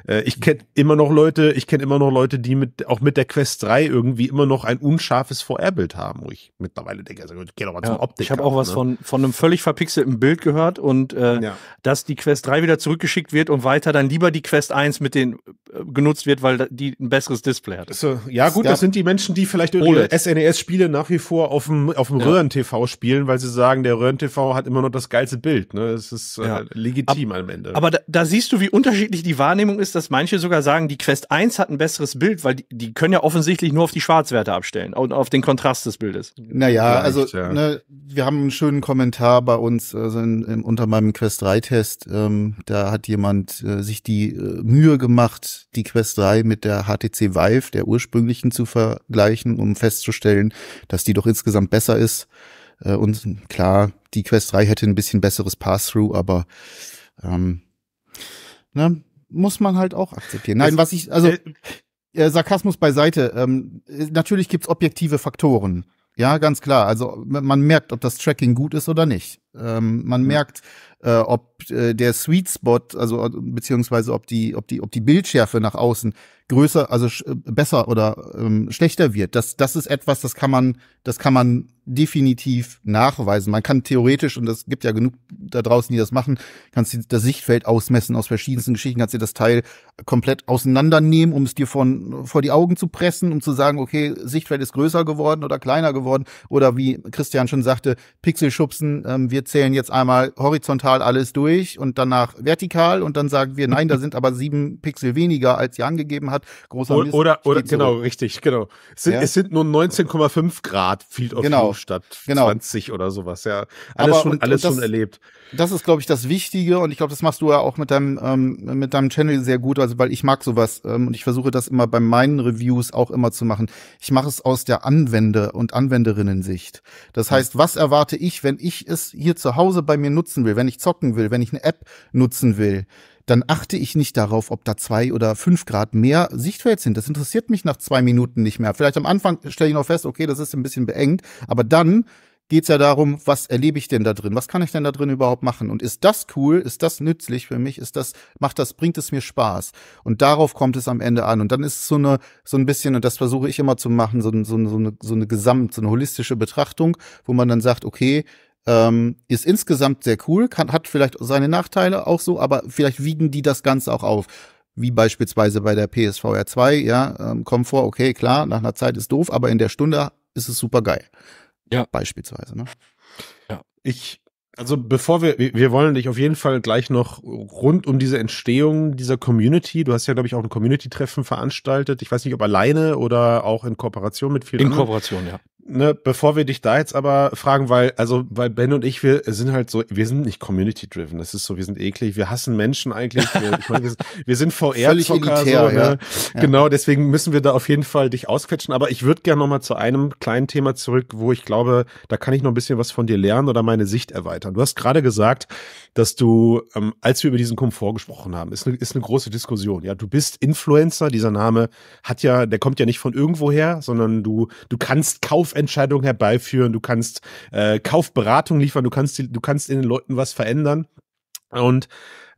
äh, ich kenne immer noch Leute, ich kenne immer noch Leute, die mit auch mit der Quest 3 irgendwie irgendwie immer noch ein unscharfes VR-Bild haben, wo ich mittlerweile denke, also geh doch mal ja, zum Optiker. Ich habe auch was ne? von, von einem völlig verpixelten Bild gehört und äh, ja. dass die Quest 3 wieder zurückgeschickt wird und weiter dann lieber die Quest 1 mit den äh, genutzt wird, weil die ein besseres Display hat. So, ja, gut, das sind die Menschen, die vielleicht SNES-Spiele nach wie vor auf dem, auf dem Röhren-TV spielen, weil sie sagen, der Röhren-TV hat immer noch das geilste Bild. Ne? Das ist äh, legitim Ab, am Ende. Aber da, da siehst du, wie unterschiedlich die Wahrnehmung ist, dass manche sogar sagen, die Quest 1 hat ein besseres Bild, weil die, die können ja offensichtlich nur auf die Schwarzwerte abstellen und auf den Kontrast des Bildes. Naja, also ja. ne, wir haben einen schönen Kommentar bei uns also in, in, unter meinem Quest 3-Test. Ähm, da hat jemand äh, sich die äh, Mühe gemacht, die Quest 3 mit der HTC Vive, der ursprünglichen, zu vergleichen, um festzustellen, dass die doch insgesamt besser ist. Äh, und klar, die Quest 3 hätte ein bisschen besseres Pass-Through, aber ähm, ne, muss man halt auch akzeptieren. Nein, was ich, also. Äh, äh, Sarkasmus beiseite, ähm, äh, natürlich gibt's objektive Faktoren. Ja, ganz klar. Also man merkt, ob das Tracking gut ist oder nicht. Ähm, man ja. merkt, äh, ob äh, der Sweet Spot, also beziehungsweise ob die, ob die, ob die Bildschärfe nach außen größer, also äh, besser oder ähm, schlechter wird. Das, das ist etwas, das kann man, das kann man definitiv nachweisen. Man kann theoretisch, und das gibt ja genug da draußen, die das machen, kannst du das Sichtfeld ausmessen aus verschiedensten Geschichten, kannst du das Teil komplett auseinandernehmen, um es dir von, vor die Augen zu pressen, um zu sagen, okay, Sichtfeld ist größer geworden oder kleiner geworden, oder wie Christian schon sagte, Pixelschubsen ähm, wird wir zählen jetzt einmal horizontal alles durch und danach vertikal und dann sagen wir, nein, da sind aber sieben Pixel weniger, als sie angegeben hat. Großer Mist, oder, oder, oder genau, richtig, genau. Es sind, ja? es sind nur 19,5 Grad Field of genau, View statt genau. 20 oder sowas, ja. Alles aber, schon, und, alles und das, schon erlebt. Das ist, glaube ich, das Wichtige und ich glaube, das machst du ja auch mit deinem, ähm, mit deinem Channel sehr gut, also weil ich mag sowas ähm, und ich versuche das immer bei meinen Reviews auch immer zu machen. Ich mache es aus der Anwender- und Anwenderinnen-Sicht. Das heißt, was erwarte ich, wenn ich es hier hier zu Hause bei mir nutzen will, wenn ich zocken will, wenn ich eine App nutzen will, dann achte ich nicht darauf, ob da zwei oder fünf Grad mehr Sichtfeld sind. Das interessiert mich nach zwei Minuten nicht mehr. Vielleicht am Anfang stelle ich noch fest, okay, das ist ein bisschen beengt, aber dann geht es ja darum, was erlebe ich denn da drin? Was kann ich denn da drin überhaupt machen? Und ist das cool? Ist das nützlich für mich? Ist das, macht das, bringt es mir Spaß? Und darauf kommt es am Ende an. Und dann ist es so eine, so ein bisschen, und das versuche ich immer zu machen, so, so, so, eine, so eine Gesamt, so eine holistische Betrachtung, wo man dann sagt, okay, ähm, ist insgesamt sehr cool, kann, hat vielleicht seine Nachteile auch so, aber vielleicht wiegen die das Ganze auch auf. Wie beispielsweise bei der PSVR 2, ja, ähm, Komfort, okay, klar, nach einer Zeit ist doof, aber in der Stunde ist es super geil. Ja. Beispielsweise, ne? Ja. Ich, also bevor wir, wir wollen dich auf jeden Fall gleich noch rund um diese Entstehung dieser Community, du hast ja, glaube ich, auch ein Community-Treffen veranstaltet, ich weiß nicht, ob alleine oder auch in Kooperation mit vielen In anderen. Kooperation, ja ne, bevor wir dich da jetzt aber fragen, weil, also, weil Ben und ich, wir sind halt so, wir sind nicht community-driven, das ist so, wir sind eklig, wir hassen Menschen eigentlich, wir, ich mein, wir, sind VR-Zocker, so, Ne? Ja. genau, deswegen müssen wir da auf jeden Fall dich ausquetschen, aber ich würde gerne nochmal zu einem kleinen Thema zurück, wo ich glaube, da kann ich noch ein bisschen was von dir lernen oder meine Sicht erweitern. Du hast gerade gesagt, dass du, ähm, als wir über diesen Komfort gesprochen haben, ist eine, ist ne große Diskussion, ja, du bist Influencer, dieser Name hat ja, der kommt ja nicht von irgendwoher, sondern du, du kannst kaufen, Kaufentscheidungen herbeiführen, du kannst äh, Kaufberatung liefern, du kannst, die, du kannst in den Leuten was verändern und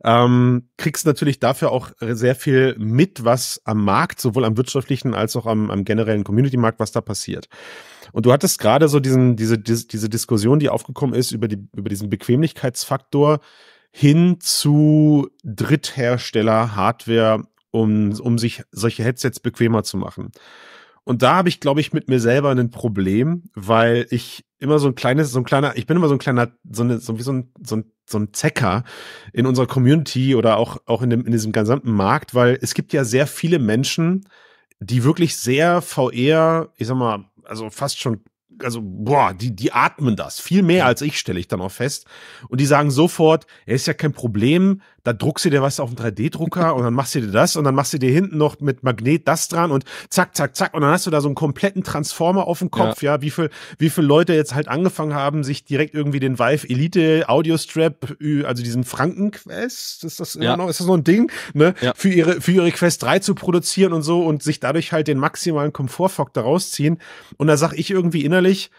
ähm, kriegst natürlich dafür auch sehr viel mit, was am Markt, sowohl am wirtschaftlichen als auch am, am generellen Community-Markt, was da passiert. Und du hattest gerade so diesen, diese, diese Diskussion, die aufgekommen ist über, die, über diesen Bequemlichkeitsfaktor hin zu Dritthersteller-Hardware, um, um sich solche Headsets bequemer zu machen. Und da habe ich, glaube ich, mit mir selber ein Problem, weil ich immer so ein kleines, so ein kleiner, ich bin immer so ein kleiner, so, eine, so wie so ein, so ein, so ein Zecker in unserer Community oder auch, auch in, dem, in diesem gesamten Markt, weil es gibt ja sehr viele Menschen, die wirklich sehr VR, ich sag mal, also fast schon also boah, die, die atmen das. Viel mehr als ich, stelle ich dann auch fest. Und die sagen sofort, er ist ja kein Problem, dann druckst du dir was auf dem 3D-Drucker und dann machst du dir das und dann machst du dir hinten noch mit Magnet das dran und zack, zack, zack. Und dann hast du da so einen kompletten Transformer auf dem Kopf, ja. ja wie viel, wie viel Leute jetzt halt angefangen haben, sich direkt irgendwie den Vive Elite Audio Strap, also diesen Franken-Quest, ist das immer ja. noch, ist das noch ein Ding, ne? Ja. Für ihre, für ihre Quest 3 zu produzieren und so und sich dadurch halt den maximalen Komfortfock da rausziehen. Und da sag ich irgendwie innerlich,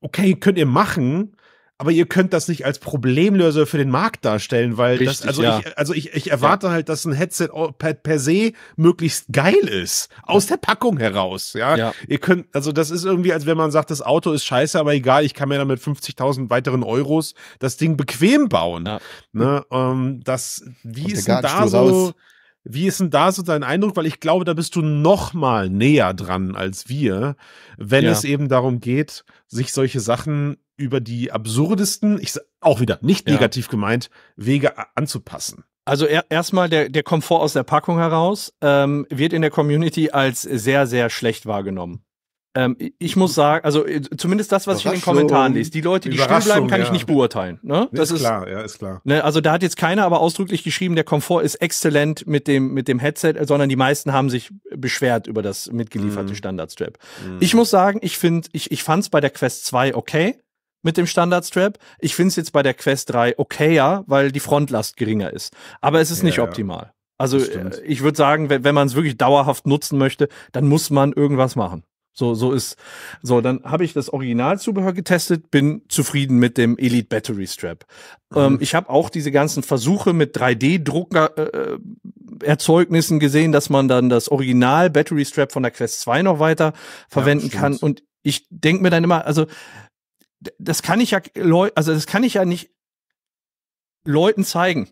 okay, könnt ihr machen, aber ihr könnt das nicht als Problemlöser für den Markt darstellen, weil Richtig, das, also ja. ich, also ich, ich erwarte ja. halt, dass ein Headset per, per se möglichst geil ist. Aus der Packung heraus, ja? ja. Ihr könnt, also das ist irgendwie, als wenn man sagt, das Auto ist scheiße, aber egal, ich kann mir damit 50.000 weiteren Euros das Ding bequem bauen. Ne? Ähm, das, wie ist denn da so? Raus wie ist denn da so dein Eindruck? Weil ich glaube, da bist du noch mal näher dran als wir, wenn ja. es eben darum geht, sich solche Sachen über die absurdesten, ich auch wieder nicht ja. negativ gemeint, Wege anzupassen. Also er, erstmal der, der Komfort aus der Packung heraus ähm, wird in der Community als sehr, sehr schlecht wahrgenommen. Ähm, ich muss sagen, also äh, zumindest das, was ich in den Kommentaren lese, die Leute, die still bleiben, kann ja. ich nicht beurteilen. Ne? Das ist, klar, ja, ist klar. Ne, also da hat jetzt keiner aber ausdrücklich geschrieben, der Komfort ist exzellent mit dem, mit dem Headset, äh, sondern die meisten haben sich beschwert über das mitgelieferte mhm. Standardstrap. Mhm. Ich muss sagen, ich finde, ich, ich fand es bei der Quest 2 okay mit dem Standardstrap. Ich finde es jetzt bei der Quest 3 okayer, weil die Frontlast geringer ist. Aber es ist ja, nicht optimal. Also äh, ich würde sagen, wenn, wenn man es wirklich dauerhaft nutzen möchte, dann muss man irgendwas machen. So, so ist. So, dann habe ich das Originalzubehör getestet, bin zufrieden mit dem Elite Battery Strap. Ähm, mhm. Ähm, ich habe auch diese ganzen Versuche mit 3D-Drucker-Erzeugnissen äh, gesehen, dass man dann das Original Battery Strap von der Quest 2 noch weiter verwenden ja, kann. Und ich denke mir dann immer, also das kann ich ja, also das kann ich ja nicht Leuten zeigen.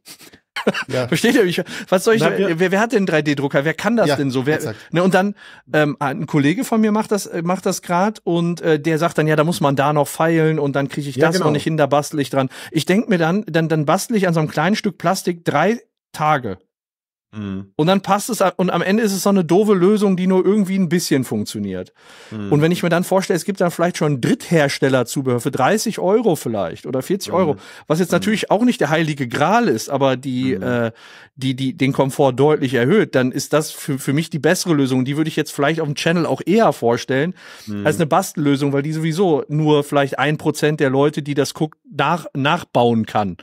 Ja. Versteht ihr mich? Was soll ich? Na, wir, wer, wer, hat denn 3D-Drucker? Wer kann das ja, denn so? Wer, ne, und dann ähm, ein Kollege von mir macht das äh, macht das gerade und äh, der sagt dann ja, da muss man da noch feilen und dann kriege ich ja, das genau. noch nicht hin, da bastel ich dran. Ich denk mir dann, dann dann bastel ich an so einem kleinen Stück Plastik drei Tage. Mhm. Und dann passt es, und am Ende ist es so eine doofe Lösung, die nur irgendwie ein bisschen funktioniert. Mhm. Und wenn ich mir dann vorstelle, es gibt dann vielleicht schon Drittherstellerzubehör für 30 Euro vielleicht oder 40 mhm. Euro, was jetzt mhm. natürlich auch nicht der heilige Gral ist, aber die, mhm. äh, die, die den Komfort deutlich erhöht, dann ist das für, für mich die bessere Lösung. Die würde ich jetzt vielleicht auf dem Channel auch eher vorstellen als eine Bastellösung, weil die sowieso nur vielleicht ein Prozent der Leute, die das guckt, nach, nachbauen kann.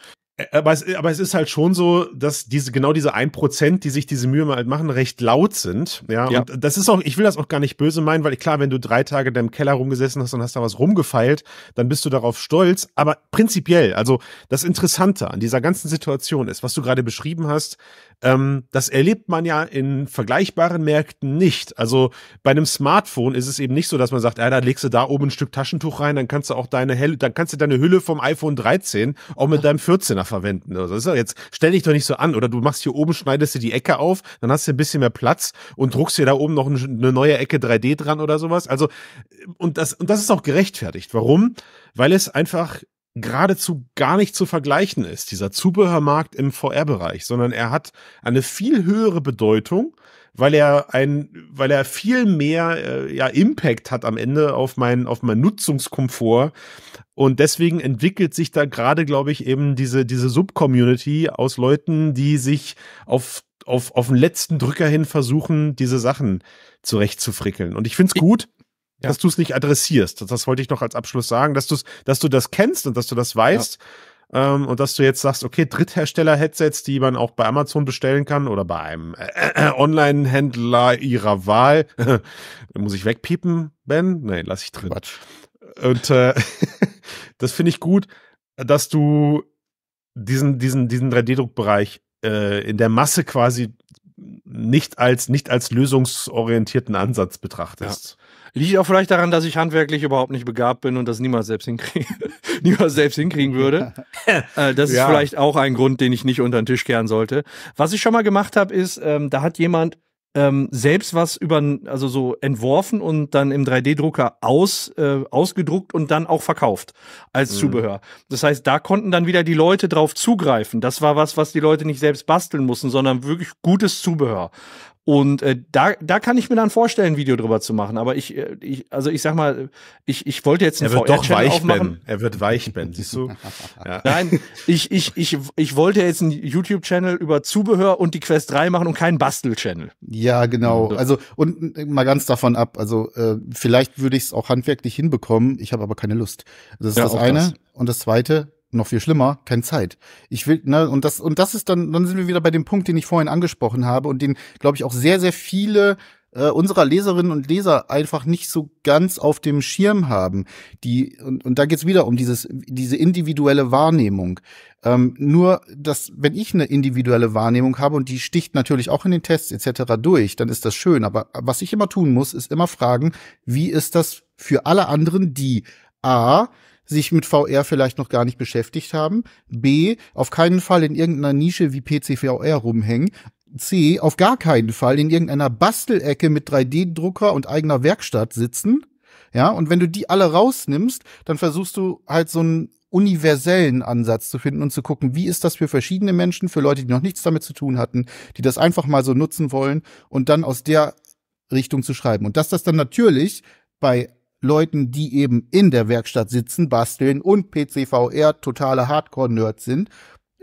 Aber es, aber es ist halt schon so, dass diese genau diese ein Prozent, die sich diese Mühe mal halt machen, recht laut sind. Ja, ja, und das ist auch, ich will das auch gar nicht böse meinen, weil ich, klar, wenn du drei Tage in deinem Keller rumgesessen hast und hast da was rumgefeilt, dann bist du darauf stolz. Aber prinzipiell, also das Interessante an dieser ganzen Situation ist, was du gerade beschrieben hast, ähm, das erlebt man ja in vergleichbaren Märkten nicht. Also bei einem Smartphone ist es eben nicht so, dass man sagt, ja, da legst du da oben ein Stück Taschentuch rein, dann kannst du auch deine Helle, dann kannst du deine Hülle vom iPhone 13 auch mit deinem 14er verwenden. Also das ist ja jetzt stell dich doch nicht so an. Oder du machst hier oben, schneidest du die Ecke auf, dann hast du ein bisschen mehr Platz und druckst dir da oben noch eine neue Ecke 3D dran oder sowas. Also, und das, und das ist auch gerechtfertigt. Warum? Weil es einfach geradezu gar nicht zu vergleichen ist, dieser Zubehörmarkt im VR-Bereich, sondern er hat eine viel höhere Bedeutung, weil er ein, weil er viel mehr äh, ja, Impact hat am Ende auf meinen, auf mein Nutzungskomfort. Und deswegen entwickelt sich da gerade, glaube ich, eben diese, diese Sub-Community aus Leuten, die sich auf, auf, auf den letzten Drücker hin versuchen, diese Sachen zurechtzufrickeln. Und ich find's gut ja. dass du es nicht adressierst. Das, das wollte ich noch als Abschluss sagen, dass, du's, dass du das kennst und dass du das weißt. Ja. Ähm, und dass du jetzt sagst, okay, Dritthersteller-Headsets, die man auch bei Amazon bestellen kann oder bei einem äh, äh, Online-Händler ihrer Wahl. Muss ich wegpiepen, Ben? Nee, lass ich drin. Quatsch. Und äh, das finde ich gut, dass du diesen, diesen, diesen 3D-Druckbereich äh, in der Masse quasi nicht als, nicht als lösungsorientierten Ansatz betrachtest. Liegt auch vielleicht daran, dass ich handwerklich überhaupt nicht begabt bin und das niemals selbst hinkriegen, niemals selbst hinkriegen würde. äh, das ist vielleicht auch ein Grund, den ich nicht unter den Tisch kehren sollte. Was ich schon mal gemacht habe, ist, ähm, da hat jemand ähm, selbst was über, also so entworfen und dann im 3D-Drucker aus, äh, ausgedruckt und dann auch verkauft als mhm. Zubehör. Das heißt, da konnten dann wieder die Leute drauf zugreifen. Das war was, was die Leute nicht selbst basteln mussten, sondern wirklich gutes Zubehör. Und äh, da, da kann ich mir dann vorstellen, ein Video drüber zu machen. Aber ich, äh, ich also ich sag mal, ich, ich wollte jetzt einen er wird doch weich aufmachen. Ben. Er wird weich, Ben, siehst du? ja. Nein, ich, ich, ich, ich wollte jetzt einen YouTube-Channel über Zubehör und die Quest 3 machen und keinen Bastel-Channel. Ja, genau. Also und äh, mal ganz davon ab. Also äh, vielleicht würde ich es auch handwerklich hinbekommen. Ich habe aber keine Lust. Das ist ja, das eine. Das. Und das zweite, noch viel schlimmer, keine Zeit. Ich will, ne, und das, und das ist dann, dann sind wir wieder bei dem Punkt, den ich vorhin angesprochen habe und den, glaube ich, auch sehr, sehr viele äh, unserer Leserinnen und Leser einfach nicht so ganz auf dem Schirm haben. Die, und, und da geht's wieder um dieses, diese individuelle Wahrnehmung. Ähm, nur, dass, wenn ich eine individuelle Wahrnehmung habe und die sticht natürlich auch in den Tests etc. durch, dann ist das schön. Aber was ich immer tun muss, ist immer fragen, wie ist das für alle anderen, die A, sich mit VR vielleicht noch gar nicht beschäftigt haben, B, auf keinen Fall in irgendeiner Nische wie PCVR rumhängen C, auf gar keinen Fall in irgendeiner Bastelecke mit 3D-Drucker und eigener Werkstatt sitzen. Ja, und wenn du die alle rausnimmst, dann versuchst du halt so einen universellen Ansatz zu finden und zu gucken, wie ist das für verschiedene Menschen, für Leute, die noch nichts damit zu tun hatten, die das einfach mal so nutzen wollen und dann aus der Richtung zu schreiben. Und dass das dann natürlich bei Leuten, die eben in der Werkstatt sitzen, basteln und PCVR totale Hardcore-Nerds sind,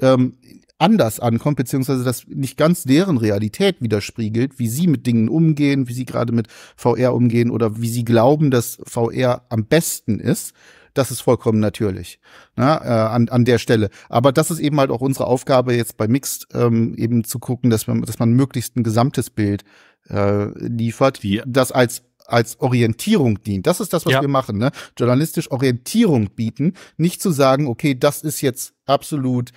ähm, anders ankommt, beziehungsweise das nicht ganz deren Realität widerspiegelt, wie sie mit Dingen umgehen, wie sie gerade mit VR umgehen oder wie sie glauben, dass VR am besten ist. Das ist vollkommen natürlich na, ne, äh, an, an der Stelle. Aber das ist eben halt auch unsere Aufgabe jetzt bei Mixed, ähm, eben zu gucken, dass man, dass man möglichst ein gesamtes Bild äh, liefert, die, das als als Orientierung dient. Das ist das, was ja. wir machen, ne? Journalistisch Orientierung bieten, nicht zu sagen, okay, das ist jetzt absolut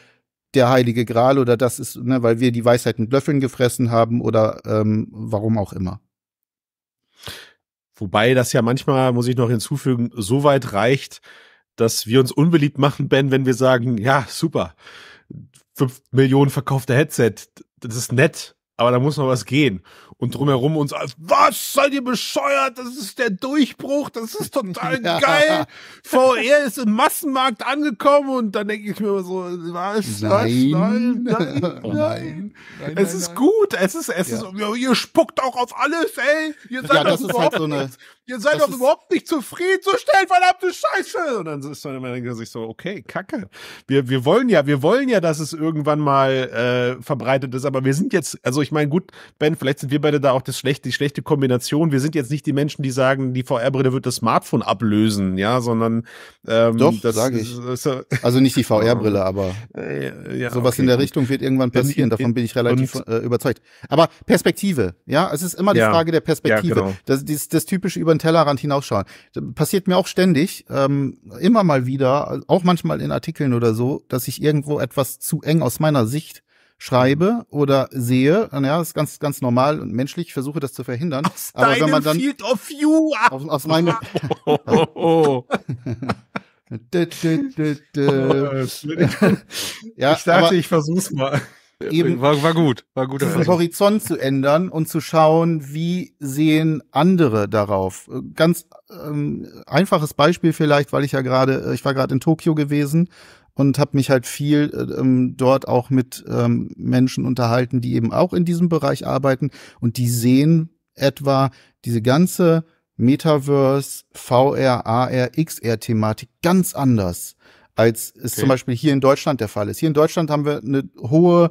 der heilige Gral oder das ist, ne, weil wir die Weisheit mit Löffeln gefressen haben oder ähm, warum auch immer. Wobei das ja manchmal, muss ich noch hinzufügen, so weit reicht, dass wir uns unbeliebt machen, Ben, wenn wir sagen, ja, super, fünf Millionen verkaufte Headset, das ist nett, aber da muss noch was gehen. Und drumherum uns als, was seid ihr bescheuert? Das ist der Durchbruch, das ist total geil. VR ist im Massenmarkt angekommen und dann denke ich mir immer so, was? Nein, nein, nein, nein. Oh nein. nein es nein, ist gut, es ist, es ja. ist, ihr spuckt auch auf alles, ey. Ihr seid ja, doch halt überhaupt halt so eine, nicht, ihr seid doch überhaupt nicht zufrieden, so schnell, verdammte Scheiße. Und dann ist man immer sich so, okay, kacke. Wir, wir wollen ja, wir wollen ja, dass es irgendwann mal äh, verbreitet ist, aber wir sind jetzt, also ich meine, gut, Ben, vielleicht sind wir beide da auch das schlechte, die schlechte Kombination. Wir sind jetzt nicht die Menschen, die sagen, die VR-Brille wird das Smartphone ablösen, ja, sondern ähm, Doch, das sage ich. Ist, äh, also nicht die VR-Brille, aber äh, ja, sowas okay, in der gut. Richtung wird irgendwann passieren. Davon bin ich relativ äh, überzeugt. Aber Perspektive, ja, es ist immer die ja, Frage der Perspektive. Ja, genau. das, das, das typische über den Tellerrand hinausschauen. Das passiert mir auch ständig, ähm, immer mal wieder, auch manchmal in Artikeln oder so, dass ich irgendwo etwas zu eng aus meiner Sicht schreibe mhm. oder sehe, ja, ist ganz, ganz normal und menschlich, ich versuche das zu verhindern. Aus aber wenn man dann Field of View aus, aus meinem oh, oh, oh. ja, ich dachte, ich versuch's mal. Eben, war, war gut, war gut. Diesen Horizont zu ändern und zu schauen, wie sehen andere darauf. Ganz ähm, einfaches Beispiel vielleicht, weil ich ja gerade, ich war gerade in Tokio gewesen und habe mich halt viel äh, ähm, dort auch mit ähm, Menschen unterhalten, die eben auch in diesem Bereich arbeiten und die sehen etwa diese ganze Metaverse, VR, AR, XR-Thematik ganz anders, als es okay. zum Beispiel hier in Deutschland der Fall ist. Hier in Deutschland haben wir eine hohe,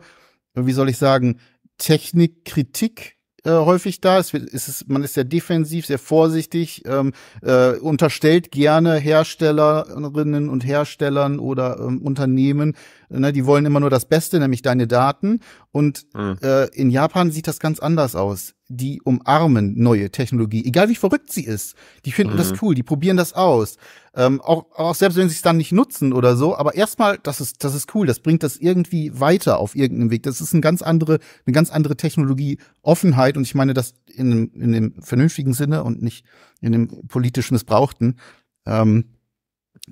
wie soll ich sagen, Technikkritik äh, häufig da. Es, wird, es ist, man ist sehr defensiv, sehr vorsichtig, ähm, äh, unterstellt gerne Herstellerinnen und Herstellern oder ähm, Unternehmen, Ne, die wollen immer nur das Beste, nämlich deine Daten. Und mhm. äh, in Japan sieht das ganz anders aus. Die umarmen neue Technologie, egal wie verrückt sie ist. Die finden mhm. das cool, die probieren das aus. Ähm, auch, auch selbst wenn sie es dann nicht nutzen oder so, aber erstmal, das ist, das ist cool, das bringt das irgendwie weiter auf irgendeinem Weg. Das ist eine ganz andere, eine ganz andere Technologie Offenheit und ich meine das in, in dem vernünftigen Sinne und nicht in dem politisch missbrauchten. Ähm,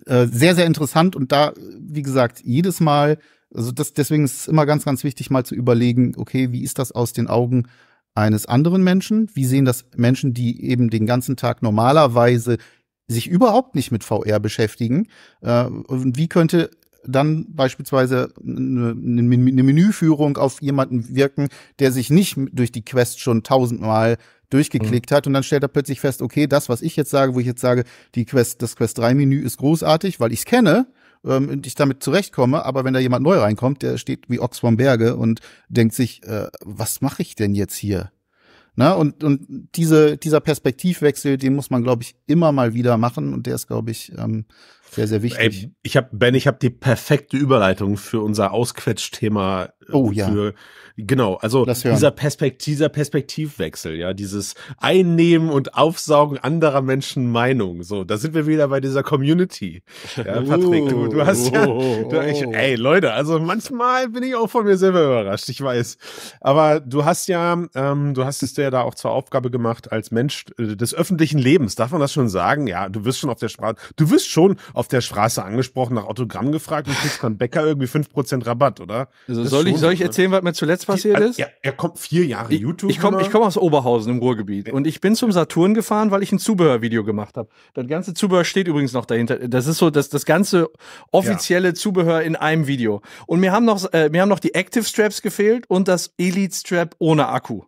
äh, sehr, sehr interessant und da, wie gesagt, jedes Mal, also das, deswegen ist es immer ganz, ganz wichtig, mal zu überlegen, okay, wie ist das aus den Augen eines anderen Menschen? Wie sehen das Menschen, die eben den ganzen Tag normalerweise sich überhaupt nicht mit VR beschäftigen? Äh, und wie könnte dann beispielsweise eine, eine, Menüführung auf jemanden wirken, der sich nicht durch die Quest schon tausendmal durchgeklickt mhm. hat und dann stellt er plötzlich fest, okay, das, was ich jetzt sage, wo ich jetzt sage, die Quest, das Quest 3 Menü ist großartig, weil ich es kenne ähm, und ich damit zurechtkomme, aber wenn da jemand neu reinkommt, der steht wie Ochs vom Berge und denkt sich, äh, was mache ich denn jetzt hier? Na, und, und diese, dieser Perspektivwechsel, den muss man, glaube ich, immer mal wieder machen und der ist, glaube ich, ähm, sehr, sehr wichtig. Ey, ich hab, Ben, ich habe die perfekte Überleitung für unser Ausquetschthema Oh äh, ja. Für, genau, also dieser, Perspekt dieser Perspektivwechsel, ja, dieses Einnehmen und Aufsaugen anderer Menschen Meinung. So, da sind wir wieder bei dieser Community. Ja, Patrick, du, du hast ja, oh, oh, du, ich, oh. ey Leute, also manchmal bin ich auch von mir selber überrascht, ich weiß. Aber du hast ja, ähm, du hast es dir ja da auch zur Aufgabe gemacht als Mensch äh, des öffentlichen Lebens. Darf man das schon sagen? Ja, du wirst schon auf der Straße, du wirst schon auf der Straße angesprochen, nach Autogramm gefragt und kriegst von Bäcker irgendwie fünf Prozent Rabatt, oder? Also soll ich soll ich erzählen, was mir zuletzt passiert also, ist? Er, er kommt vier Jahre YouTube. Ich, ich komme komm aus Oberhausen im Ruhrgebiet ja. und ich bin zum Saturn gefahren, weil ich ein Zubehörvideo gemacht habe. Das ganze Zubehör steht übrigens noch dahinter. Das ist so das, das ganze offizielle ja. Zubehör in einem Video. Und mir haben noch, äh, mir haben noch die Active Straps gefehlt und das Elite Strap ohne Akku.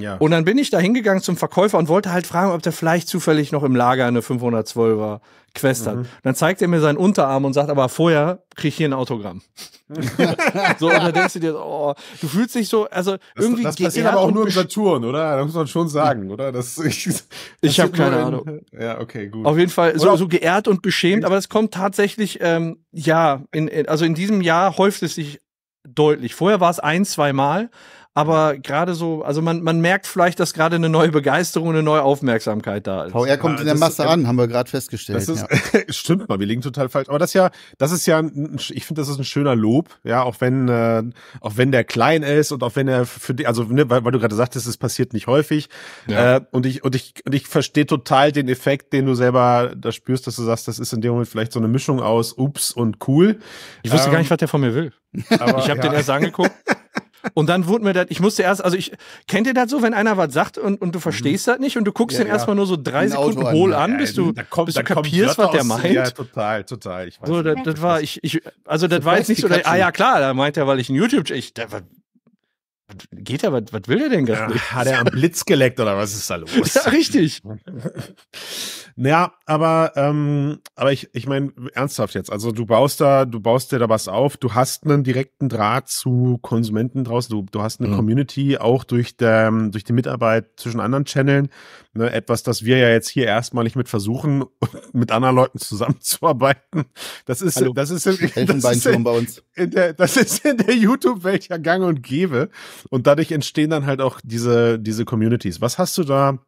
Ja. Und dann bin ich da hingegangen zum Verkäufer und wollte halt fragen, ob der vielleicht zufällig noch im Lager eine 512er Quest hat. Mhm. Dann zeigt er mir seinen Unterarm und sagt, aber vorher kriege ich hier ein Autogramm. so, und dann denkst du dir, oh, du fühlst dich so, also das, irgendwie Das passiert aber auch nur im Saturn, oder? Da muss man schon sagen, oder? Das, ich das ich habe keine in, Ahnung. Ja, okay, gut. Auf jeden Fall so, so geehrt und beschämt, aber es kommt tatsächlich, ähm, ja, in, in, also in diesem Jahr häuft es sich deutlich. Vorher war es ein, zwei Mal, aber gerade so, also man, man merkt vielleicht, dass gerade eine neue Begeisterung, eine neue Aufmerksamkeit da ist. VR kommt ja, in der Masse ist, ähm, an, haben wir gerade festgestellt. Das ist, ja. stimmt mal, wir liegen total falsch. Aber das ja, das ist ja, ein, ich finde, das ist ein schöner Lob, ja, auch wenn, äh, auch wenn der klein ist und auch wenn er für die, also ne, weil, weil du gerade sagtest, es passiert nicht häufig. Ja. Äh, und ich und ich und ich verstehe total den Effekt, den du selber da spürst, dass du sagst, das ist in dem Moment vielleicht so eine Mischung aus ups und cool. Ich wusste ähm, gar nicht, was der von mir will. Aber, ich habe ja. den erst angeguckt. Und dann wurde mir das, ich musste erst, also ich, kennt ihr das so, wenn einer was sagt und, und du mhm. verstehst mhm. das nicht und du guckst ja, den ja. erstmal nur so drei ein Sekunden Auto hohl an, an bis du, da kommt, bis du kapierst, was der meint? Ja, total, total. Ich weiß so, das, das war, ich, ich, also das, das war jetzt nicht so, ah ja, klar, da meint er, weil ich ein YouTube, ich, da, geht er? Was, was will er denn gerade? Ja, hat er am Blitz geleckt oder was ist da los? Ja, richtig. naja, aber, ähm, aber ich, ich meine, ernsthaft jetzt. Also du baust da, du baust dir da was auf, du hast einen direkten Draht zu Konsumenten draußen, du, du hast eine mhm. Community auch durch, der, durch die Mitarbeit zwischen anderen Channeln. Ne, etwas, das wir ja jetzt hier erstmalig mit versuchen, mit anderen Leuten zusammenzuarbeiten. Das ist, Hallo. das ist, in, das ist, in, In der, der YouTube-Welt ja gang und gäbe. Und dadurch entstehen dann halt auch diese, diese Communities. Was hast du da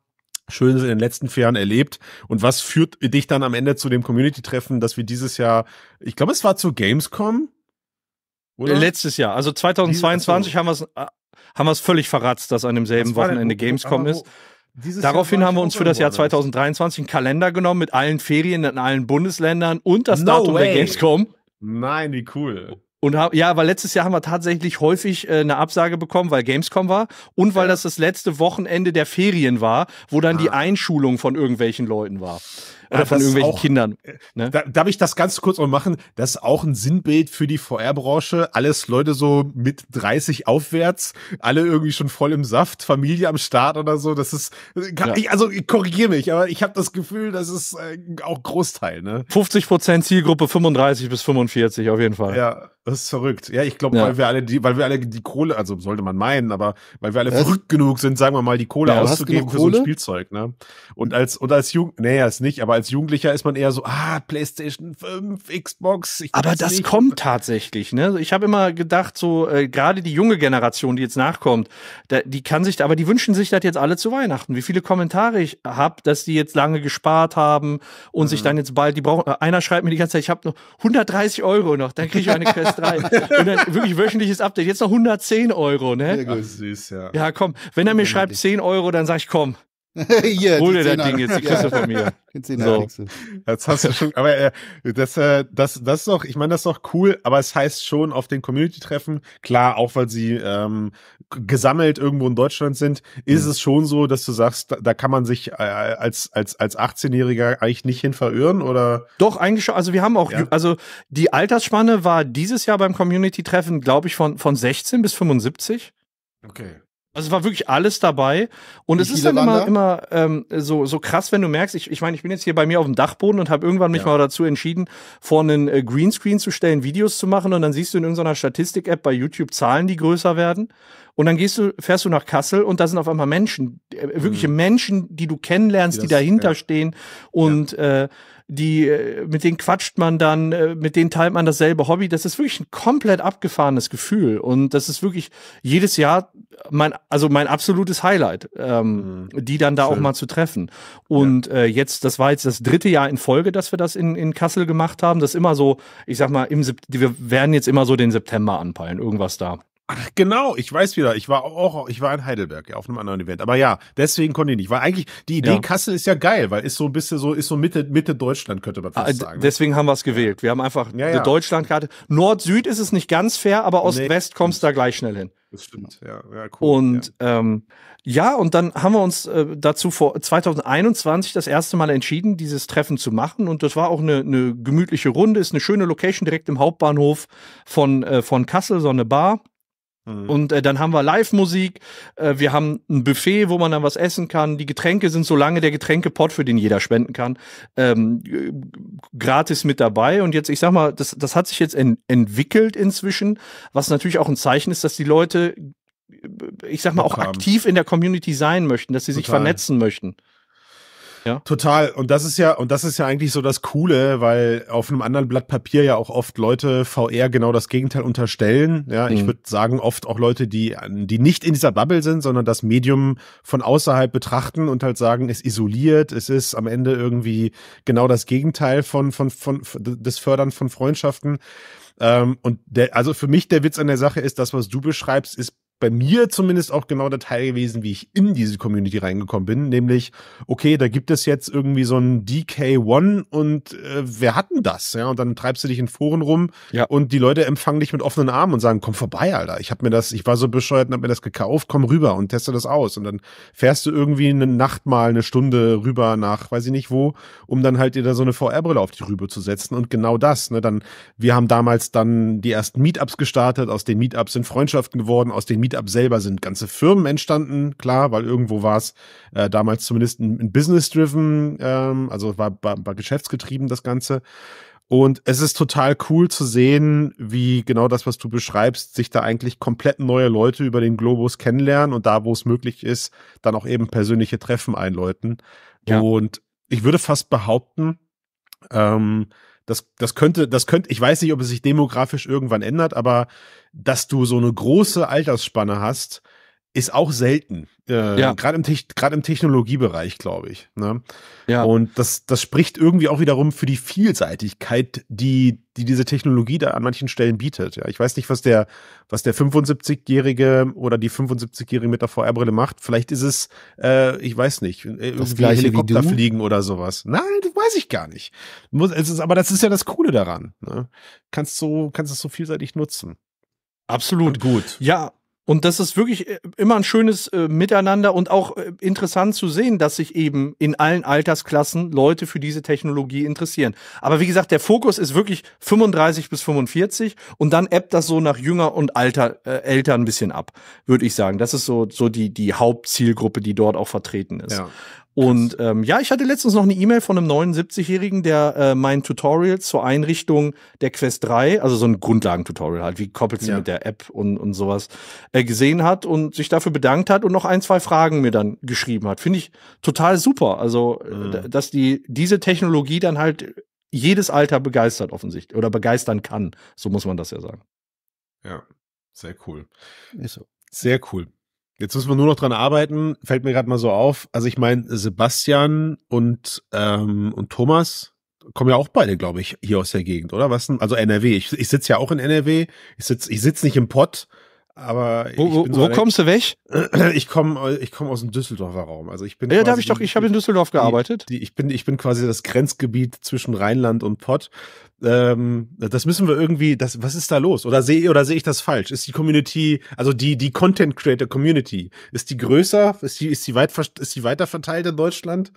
Schönes in den letzten vier Jahren erlebt und was führt dich dann am Ende zu dem Community-Treffen, dass wir dieses Jahr, ich glaube, es war zu Gamescom? Oder? Letztes Jahr, also 2022 haben wir es äh, haben völlig verratzt, dass an demselben Wochenende Gamescom ist. Daraufhin haben wir uns für das Jahr 2023 einen Kalender genommen mit allen Ferien in allen Bundesländern und das no Datum way. der Gamescom. Nein, wie cool. Und hab, ja, weil letztes Jahr haben wir tatsächlich häufig äh, eine Absage bekommen, weil Gamescom war und weil ja. das das letzte Wochenende der Ferien war, wo dann ah. die Einschulung von irgendwelchen Leuten war. Oder von irgendwelchen auch, Kindern. Äh, ne? Da, darf ich das ganz kurz mal machen? Das ist auch ein Sinnbild für die VR-Branche. Alles Leute so mit 30 aufwärts, alle irgendwie schon voll im Saft, Familie am Start oder so. Das ist, kann, ja. ich, also ich korrigiere mich, aber ich habe das Gefühl, das ist äh, auch Großteil. Ne? 50 Prozent Zielgruppe 35 bis 45 auf jeden Fall. Ja, das ist verrückt. Ja, ich glaube, ja. weil wir alle die, weil wir alle die Kohle, also sollte man meinen, aber weil wir alle Was? verrückt genug sind, sagen wir mal, die Kohle ja, auszugeben für Kohle? so ein Spielzeug. Ne? Und als und als Jugend, nee, ist nicht, aber als als Jugendlicher ist man eher so, ah, PlayStation 5, Xbox. Aber das nicht. kommt tatsächlich, ne? Ich habe immer gedacht, so äh, gerade die junge Generation, die jetzt nachkommt, da, die kann sich, aber die wünschen sich das jetzt alle zu Weihnachten. Wie viele Kommentare ich habe, dass die jetzt lange gespart haben und mhm. sich dann jetzt bald, die brauchen, einer schreibt mir die ganze Zeit, ich habe noch 130 Euro noch, dann kriege ich eine Quest 3. und dann wirklich wöchentliches Update, jetzt noch 110 Euro, ne? Ja, gut, süß, ja. Ja, komm, wenn er mir schreibt 10 Euro, dann sag ich, komm, Hier, Hol dir das Ding jetzt, die kriegst du von mir. So. Jetzt hast du schon, aber äh, das, äh, das, das ist doch, ich meine, das ist doch cool, aber es heißt schon auf den Community-Treffen, klar, auch weil sie ähm, gesammelt irgendwo in Deutschland sind, ist mhm. es schon so, dass du sagst, da, da kann man sich äh, als, als, als 18-Jähriger eigentlich nicht hin verirren oder? Doch, eigentlich schon, also wir haben auch, ja. also die Altersspanne war dieses Jahr beim Community-Treffen, glaube ich, von, von 16 bis 75. Okay. Also es war wirklich alles dabei. Und Wie es ist dann immer, immer ähm, so, so krass, wenn du merkst, ich, ich meine, ich bin jetzt hier bei mir auf dem Dachboden und habe irgendwann mich ja. mal dazu entschieden, vor einen äh, Greenscreen zu stellen, Videos zu machen. Und dann siehst du in irgendeiner Statistik-App bei YouTube Zahlen, die größer werden. Und dann gehst du, fährst du nach Kassel und da sind auf einmal Menschen, äh, wirkliche mhm. Menschen, die du kennenlernst, die, das, dahinter ja. stehen und ja. äh, die, äh, mit denen quatscht man dann, äh, mit denen teilt man dasselbe Hobby. Das ist wirklich ein komplett abgefahrenes Gefühl. Und das ist wirklich jedes Jahr mein, also mein absolutes Highlight, ähm, mhm. die dann da Schön. auch mal zu treffen. Und ja. äh, jetzt, das war jetzt das dritte Jahr in Folge, dass wir das in, in Kassel gemacht haben. Das ist immer so, ich sag mal, im, wir werden jetzt immer so den September anpeilen, irgendwas da. Ach genau, ich weiß wieder. Ich war auch, ich war in Heidelberg ja, auf einem anderen Event. Aber ja, deswegen konnte ich nicht. Weil eigentlich die Idee ja. Kassel ist ja geil, weil ist so ein bisschen so ist so Mitte Mitte Deutschland könnte man fast ah, sagen. Ne? Deswegen haben wir es gewählt. Wir haben einfach ja, eine Deutschlandkarte. Nord-Süd ist es nicht ganz fair, aber Ost-West nee. kommst da gleich schnell hin. Das stimmt, ja, ja cool. Und ja. Ähm, ja, und dann haben wir uns äh, dazu vor 2021 das erste Mal entschieden, dieses Treffen zu machen. Und das war auch eine, eine gemütliche Runde, ist eine schöne Location direkt im Hauptbahnhof von, äh, von Kassel, so eine Bar. Mhm. Und äh, dann haben wir Live-Musik, äh, wir haben ein Buffet, wo man dann was essen kann. Die Getränke sind so lange der Getränkepot, für den jeder spenden kann, ähm, gratis mit dabei. Und jetzt, ich sag mal, das, das hat sich jetzt ent entwickelt inzwischen, was natürlich auch ein Zeichen ist, dass die Leute, äh, ich sag mal, auch aktiv in der Community sein möchten, dass sie Total. sich vernetzen möchten. Ja. Total. Und das ist ja, und das ist ja eigentlich so das Coole, weil auf einem anderen Blatt Papier ja auch oft Leute VR genau das Gegenteil unterstellen. Ja, mhm. ich würde sagen, oft auch Leute, die, die nicht in dieser Bubble sind, sondern das Medium von außerhalb betrachten und halt sagen, es isoliert, es ist am Ende irgendwie genau das Gegenteil von, von, von, von des Fördern von Freundschaften. Ähm, und der, also für mich der Witz an der Sache ist, das, was du beschreibst, ist bei mir zumindest auch genau der Teil gewesen, wie ich in diese Community reingekommen bin, nämlich, okay, da gibt es jetzt irgendwie so einen DK1 und äh, wer hatten das? Ja, und dann treibst du dich in Foren rum ja. und die Leute empfangen dich mit offenen Armen und sagen, komm vorbei, Alter, ich habe mir das, ich war so bescheuert und habe mir das gekauft, komm rüber und teste das aus. Und dann fährst du irgendwie eine Nacht mal eine Stunde rüber nach, weiß ich nicht wo, um dann halt dir da so eine VR-Brille auf die Rübe zu setzen. Und genau das, ne, dann, wir haben damals dann die ersten Meetups gestartet, aus den Meetups sind Freundschaften geworden, aus den Meetups Meetup selber sind ganze Firmen entstanden, klar, weil irgendwo war es äh, damals zumindest ein, ein Business-driven, ähm, also war, war, war geschäftsgetrieben das Ganze. Und es ist total cool zu sehen, wie genau das, was du beschreibst, sich da eigentlich komplett neue Leute über den Globus kennenlernen und da, wo es möglich ist, dann auch eben persönliche Treffen einläuten. Ja. Und ich würde fast behaupten, ähm, das, das könnte, das könnte, ich weiß nicht, ob es sich demografisch irgendwann ändert, aber dass du so eine große Altersspanne hast, ist auch selten. Äh, ja. Gerade im, Te im Technologiebereich, glaube ich. Ne? Ja. Und das, das spricht irgendwie auch wiederum für die Vielseitigkeit, die, die diese Technologie da an manchen Stellen bietet. Ja, ich weiß nicht, was der, was der 75-Jährige oder die 75-Jährige mit der VR-Brille macht. Vielleicht ist es, äh, ich weiß nicht, äh, das irgendwie Helikopter fliegen oder sowas. Nein, das weiß ich gar nicht. es ist, aber das ist ja das Coole daran. Ne? Kannst so, kannst es so vielseitig nutzen. Absolut. Und gut. Ja, und das ist wirklich äh, immer ein schönes äh, Miteinander und auch äh, interessant zu sehen, dass sich eben in allen Altersklassen Leute für diese Technologie interessieren. Aber wie gesagt, der Fokus ist wirklich 35 bis 45 und dann ebbt das so nach Jünger und Alter, äh, älter ein bisschen ab, würde ich sagen. Das ist so, so die, die Hauptzielgruppe, die dort auch vertreten ist. Ja. Und ähm, ja, ich hatte letztens noch eine E-Mail von einem 79-Jährigen, der äh, mein Tutorial zur Einrichtung der Quest 3, also so ein Grundlagentutorial halt, wie koppelt sie ja. mit der App und, und sowas, äh, gesehen hat und sich dafür bedankt hat und noch ein, zwei Fragen mir dann geschrieben hat. Finde ich total super. Also, äh, mhm. dass die diese Technologie dann halt jedes Alter begeistert offensichtlich oder begeistern kann. So muss man das ja sagen. Ja, sehr cool. Ist so. Sehr cool. Jetzt müssen wir nur noch dran arbeiten. Fällt mir gerade mal so auf. Also ich meine, Sebastian und, ähm, und Thomas kommen ja auch beide, glaube ich, hier aus der Gegend, oder? Was denn? Also NRW. Ich, ich sitze ja auch in NRW. Ich sitze ich sitz nicht im Pott, aber wo, wo, so wo kommst du weg? Ich komme ich komm aus dem Düsseldorfer Raum. Also ich bin ja, da habe ich doch, ich habe in Düsseldorf gearbeitet. Die, die, ich, bin, ich bin quasi das Grenzgebiet zwischen Rheinland und Pott. Ähm, das müssen wir irgendwie, das, was ist da los? Oder sehe oder seh ich das falsch? Ist die Community, also die, die Content Creator Community, ist die größer? Ist die, ist die weit, ist die weiter verteilt in Deutschland?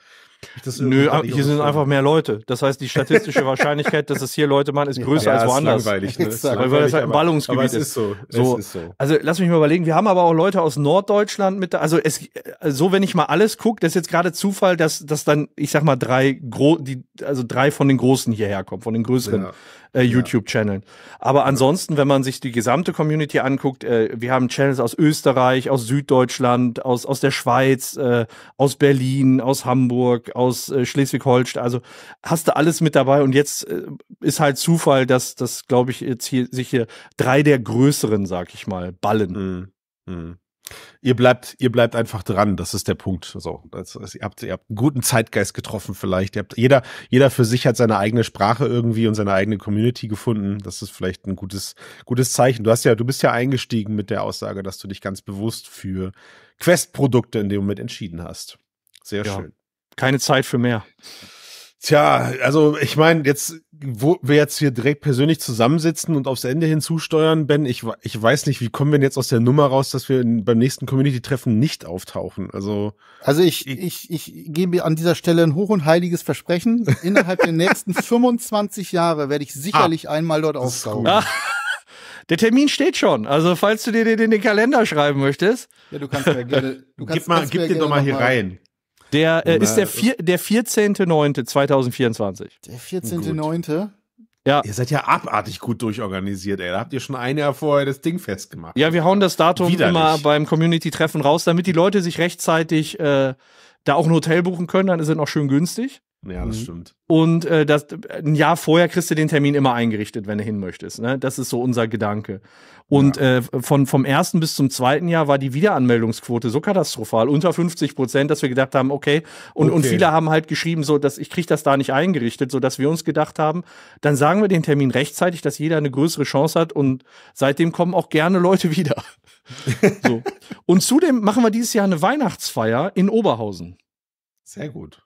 Nö, ah, hier sind einfach mehr Leute. Das heißt, die statistische Wahrscheinlichkeit, dass es hier Leute machen, ist größer ja, als woanders. Ist langweilig, ne? Exakt. Also, weil das halt ein Ballungsgebiet aber, aber ist. So. So. ist. so. Also lass mich mal überlegen. Wir haben aber auch Leute aus Norddeutschland mit. Da, also es, so wenn ich mal alles gucke, das ist jetzt gerade Zufall, dass, dass dann, ich sag mal, drei gro die, also drei von den Großen hierher kommen, von den größeren. Ja. Äh, YouTube-Channeln. Aber ansonsten, wenn man sich die gesamte Community anguckt, äh, wir haben Channels aus Österreich, aus Süddeutschland, aus, aus der Schweiz, äh, aus Berlin, aus Hamburg, aus äh, Schleswig-Holstein. Also hast du alles mit dabei. Und jetzt äh, ist halt Zufall, dass das, glaube ich, jetzt hier sich hier drei der größeren, sag ich mal, ballen. Mhm. Mhm. Ihr bleibt, ihr bleibt einfach dran. Das ist der Punkt. So, also, ihr habt, ihr habt einen guten Zeitgeist getroffen vielleicht. Ihr habt, jeder, jeder für sich hat seine eigene Sprache irgendwie und seine eigene Community gefunden. Das ist vielleicht ein gutes, gutes Zeichen. Du hast ja, du bist ja eingestiegen mit der Aussage, dass du dich ganz bewusst für Quest-Produkte in dem Moment entschieden hast. Sehr ja. schön keine Zeit für mehr. Tja, also ich meine, jetzt, wo wir jetzt hier direkt persönlich zusammensitzen und aufs Ende hinzusteuern, Ben, ich, ich weiß nicht, wie kommen wir denn jetzt aus der Nummer raus, dass wir in, beim nächsten Community-Treffen nicht auftauchen? Also, also ich, ich, ich, ich gebe an dieser Stelle ein hoch und heiliges Versprechen. Innerhalb der nächsten 25 Jahre werde ich sicherlich ah, einmal dort auftauchen. Ah, der Termin steht schon. Also, falls du dir den in den Kalender schreiben möchtest. Ja, du kannst ja gerne. Du kannst, gib mal, gib den doch mal hier rein. Der äh, ist der, der 14.09.2024. Der 14.09.? Ja. Ihr seid ja abartig gut durchorganisiert, ey. Da habt ihr schon ein Jahr vorher das Ding festgemacht. Ja, wir hauen das Datum Widerlich. immer beim Community-Treffen raus, damit die Leute sich rechtzeitig äh, da auch ein Hotel buchen können. Dann ist es noch schön günstig. Ja, das mhm. stimmt. Und äh, das, ein Jahr vorher kriegst du den Termin immer eingerichtet, wenn du hin möchtest. Ne? Das ist so unser Gedanke. Und ja. äh, von, vom ersten bis zum zweiten Jahr war die Wiederanmeldungsquote so katastrophal, unter 50 Prozent, dass wir gedacht haben, okay. Und, okay. und viele haben halt geschrieben, so dass ich krieg das da nicht eingerichtet, so dass wir uns gedacht haben, dann sagen wir den Termin rechtzeitig, dass jeder eine größere Chance hat. Und seitdem kommen auch gerne Leute wieder. so. Und zudem machen wir dieses Jahr eine Weihnachtsfeier in Oberhausen. Sehr gut.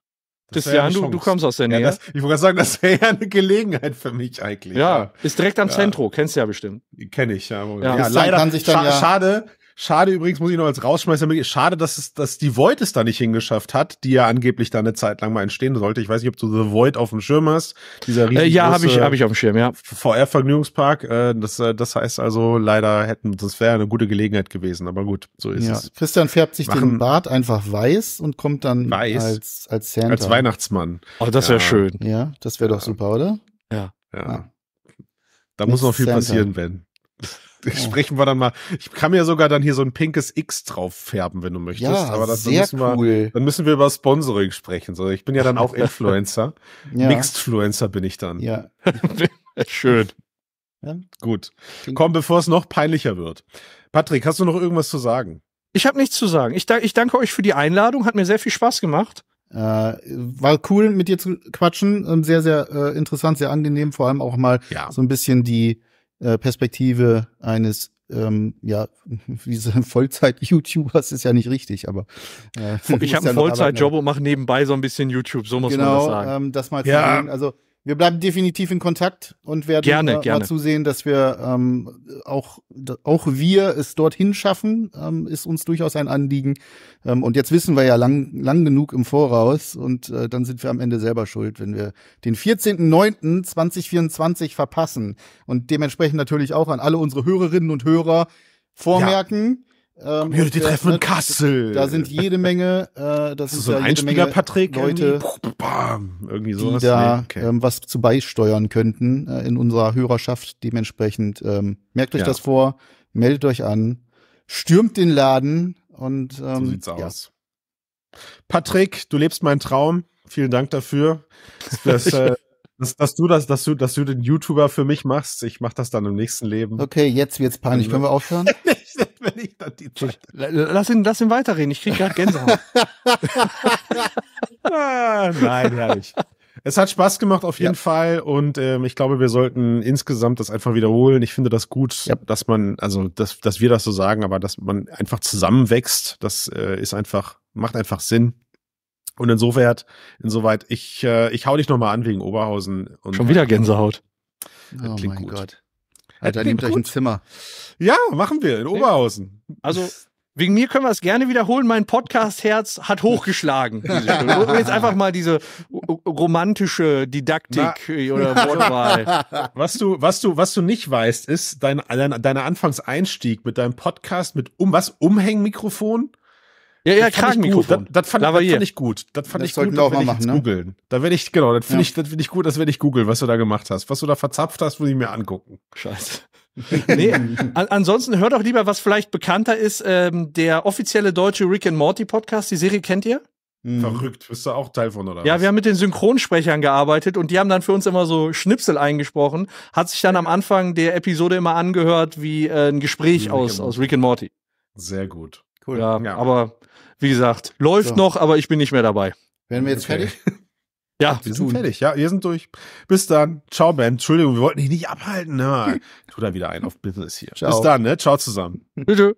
Christian, du, du kommst aus der Nähe. Ja, das, ich wollte sagen, das wäre ja eine Gelegenheit für mich eigentlich. Ja, ja. ist direkt am ja. Zentrum, kennst du ja bestimmt. Kenn ich, ja. ja. ja leider, kann sich dann scha schade, Schade übrigens, muss ich noch als rausschmeißen, schade, dass es, dass die Void es da nicht hingeschafft hat, die ja angeblich da eine Zeit lang mal entstehen sollte. Ich weiß nicht, ob du The Void auf dem Schirm hast. Dieser äh, ja, habe ich, hab ich auf dem Schirm, ja. VR-Vergnügungspark. Äh, das, äh, das heißt also, leider hätten, das wäre eine gute Gelegenheit gewesen, aber gut, so ist ja. es. Christian färbt sich Machen. den Bart einfach weiß und kommt dann weiß. als als Santa. Als Weihnachtsmann. Oh, das wäre ja. schön. Ja, das wäre doch super, oder? Ja. Ja. Ah. Da Nicht muss noch viel Santa. passieren, Ben. Oh. sprechen wir dann mal. Ich kann mir sogar dann hier so ein pinkes X drauf färben, wenn du möchtest. Ja, aber das, sehr dann cool. Wir, dann müssen wir über Sponsoring sprechen. So, ich bin ja dann auch Influencer. ja. Mixedfluencer bin ich dann. Ja. Schön. Ja. Gut. Komm, bevor es noch peinlicher wird. Patrick, hast du noch irgendwas zu sagen? Ich habe nichts zu sagen. Ich, ich danke euch für die Einladung. Hat mir sehr viel Spaß gemacht. Äh, war cool, mit dir zu quatschen. Ähm, sehr, sehr äh, interessant, sehr angenehm. Vor allem auch mal ja. so ein bisschen die äh, Perspektive eines ähm, ja, diese Vollzeit-YouTubers ist ja nicht richtig, aber äh, ich habe einen ja Vollzeitjob und mache nebenbei so ein bisschen YouTube, so muss genau, man das genau, sagen. Ähm, das mal zu sehen. Also wir bleiben definitiv in Kontakt und werden gerne, äh, gerne. mal zusehen, dass wir ähm, auch, auch wir es dorthin schaffen, ähm, ist uns durchaus ein Anliegen. Ähm, und jetzt wissen wir ja lang, lang genug im Voraus und äh, dann sind wir am Ende selber schuld, wenn wir den 14.09.2024 verpassen. Und dementsprechend natürlich auch an alle unsere Hörerinnen und Hörer vormerken. Ja ähm, Community-Treffen in ne, Kassel. Da sind jede Menge, äh, das ist so ein Einspieler, Patrick, Leute, irgendwie, bam, irgendwie sowas. die da okay. ähm, was zu beisteuern könnten äh, in unserer Hörerschaft. Dementsprechend ähm, merkt euch ja. das vor, meldet euch an, stürmt den Laden und ähm, so sieht's ja. aus. Patrick, du lebst meinen Traum. Vielen Dank dafür. Das, äh, dass, dass, du das, dass du, dass du den YouTuber für mich machst. Ich mach das dann im nächsten Leben. Okay, jetzt wird's peinlich. Also, Können wir aufhören? wenn ich dann die Lass ihn, lass ihn weiterreden. Ich krieg gerade Gänsehaut. ah, nein, herrlich. Es hat Spaß gemacht auf jeden ja. Fall und ähm, ich glaube, wir sollten insgesamt das einfach wiederholen. Ich finde das gut, ja. dass man, also dass, dass wir das so sagen, aber dass man einfach zusammenwächst, das äh, ist einfach, macht einfach Sinn. Und insofern, insoweit, ich, äh, ich hau dich nochmal an wegen Oberhausen. Schon wieder Gänsehaut. Oh das oh mein gut. Gott. Alter, nehmt euch ein Zimmer. Ja, machen wir in Oberhausen. Also, wegen mir können wir es gerne wiederholen. Mein Podcast-Herz hat hochgeschlagen. um jetzt einfach mal diese romantische Didaktik Na. Äh, oder Wortwahl. Was du, was du, was du nicht weißt, ist dein, dein, deiner Anfangseinstieg mit deinem Podcast mit um, was? Umhängmikrofon? Ja, ja, Kragenmikrofon. Das, das, fand, fand ich gut. Das fand das ich gut. Das werde ich machen, ne? googeln. Da werde ich, genau, das finde ja. ich, das find ich gut, das werde ich googeln, was du da gemacht hast. Was du da verzapft hast, muss ich mir angucken. Scheiße. nee, an, ansonsten hört doch lieber, was vielleicht bekannter ist, ähm, der offizielle deutsche Rick and Morty Podcast. Die Serie kennt ihr? Mhm. Verrückt, bist du auch Teil von, oder? Ja, was? wir haben mit den Synchronsprechern gearbeitet und die haben dann für uns immer so Schnipsel eingesprochen. Hat sich dann am Anfang der Episode immer angehört wie äh, ein Gespräch ja, aus, genau. aus Rick and Morty. Sehr gut. Cool. Ja, ja. aber wie gesagt, läuft so. noch, aber ich bin nicht mehr dabei. Werden wir jetzt okay. fertig? Ja, wir sind fertig. Ja, wir sind durch. Bis dann. Ciao, Ben. Entschuldigung, wir wollten dich nicht abhalten. Ne? Tu da wieder ein auf Business hier. Ciao. Bis dann, ne? Ciao zusammen. Bitte.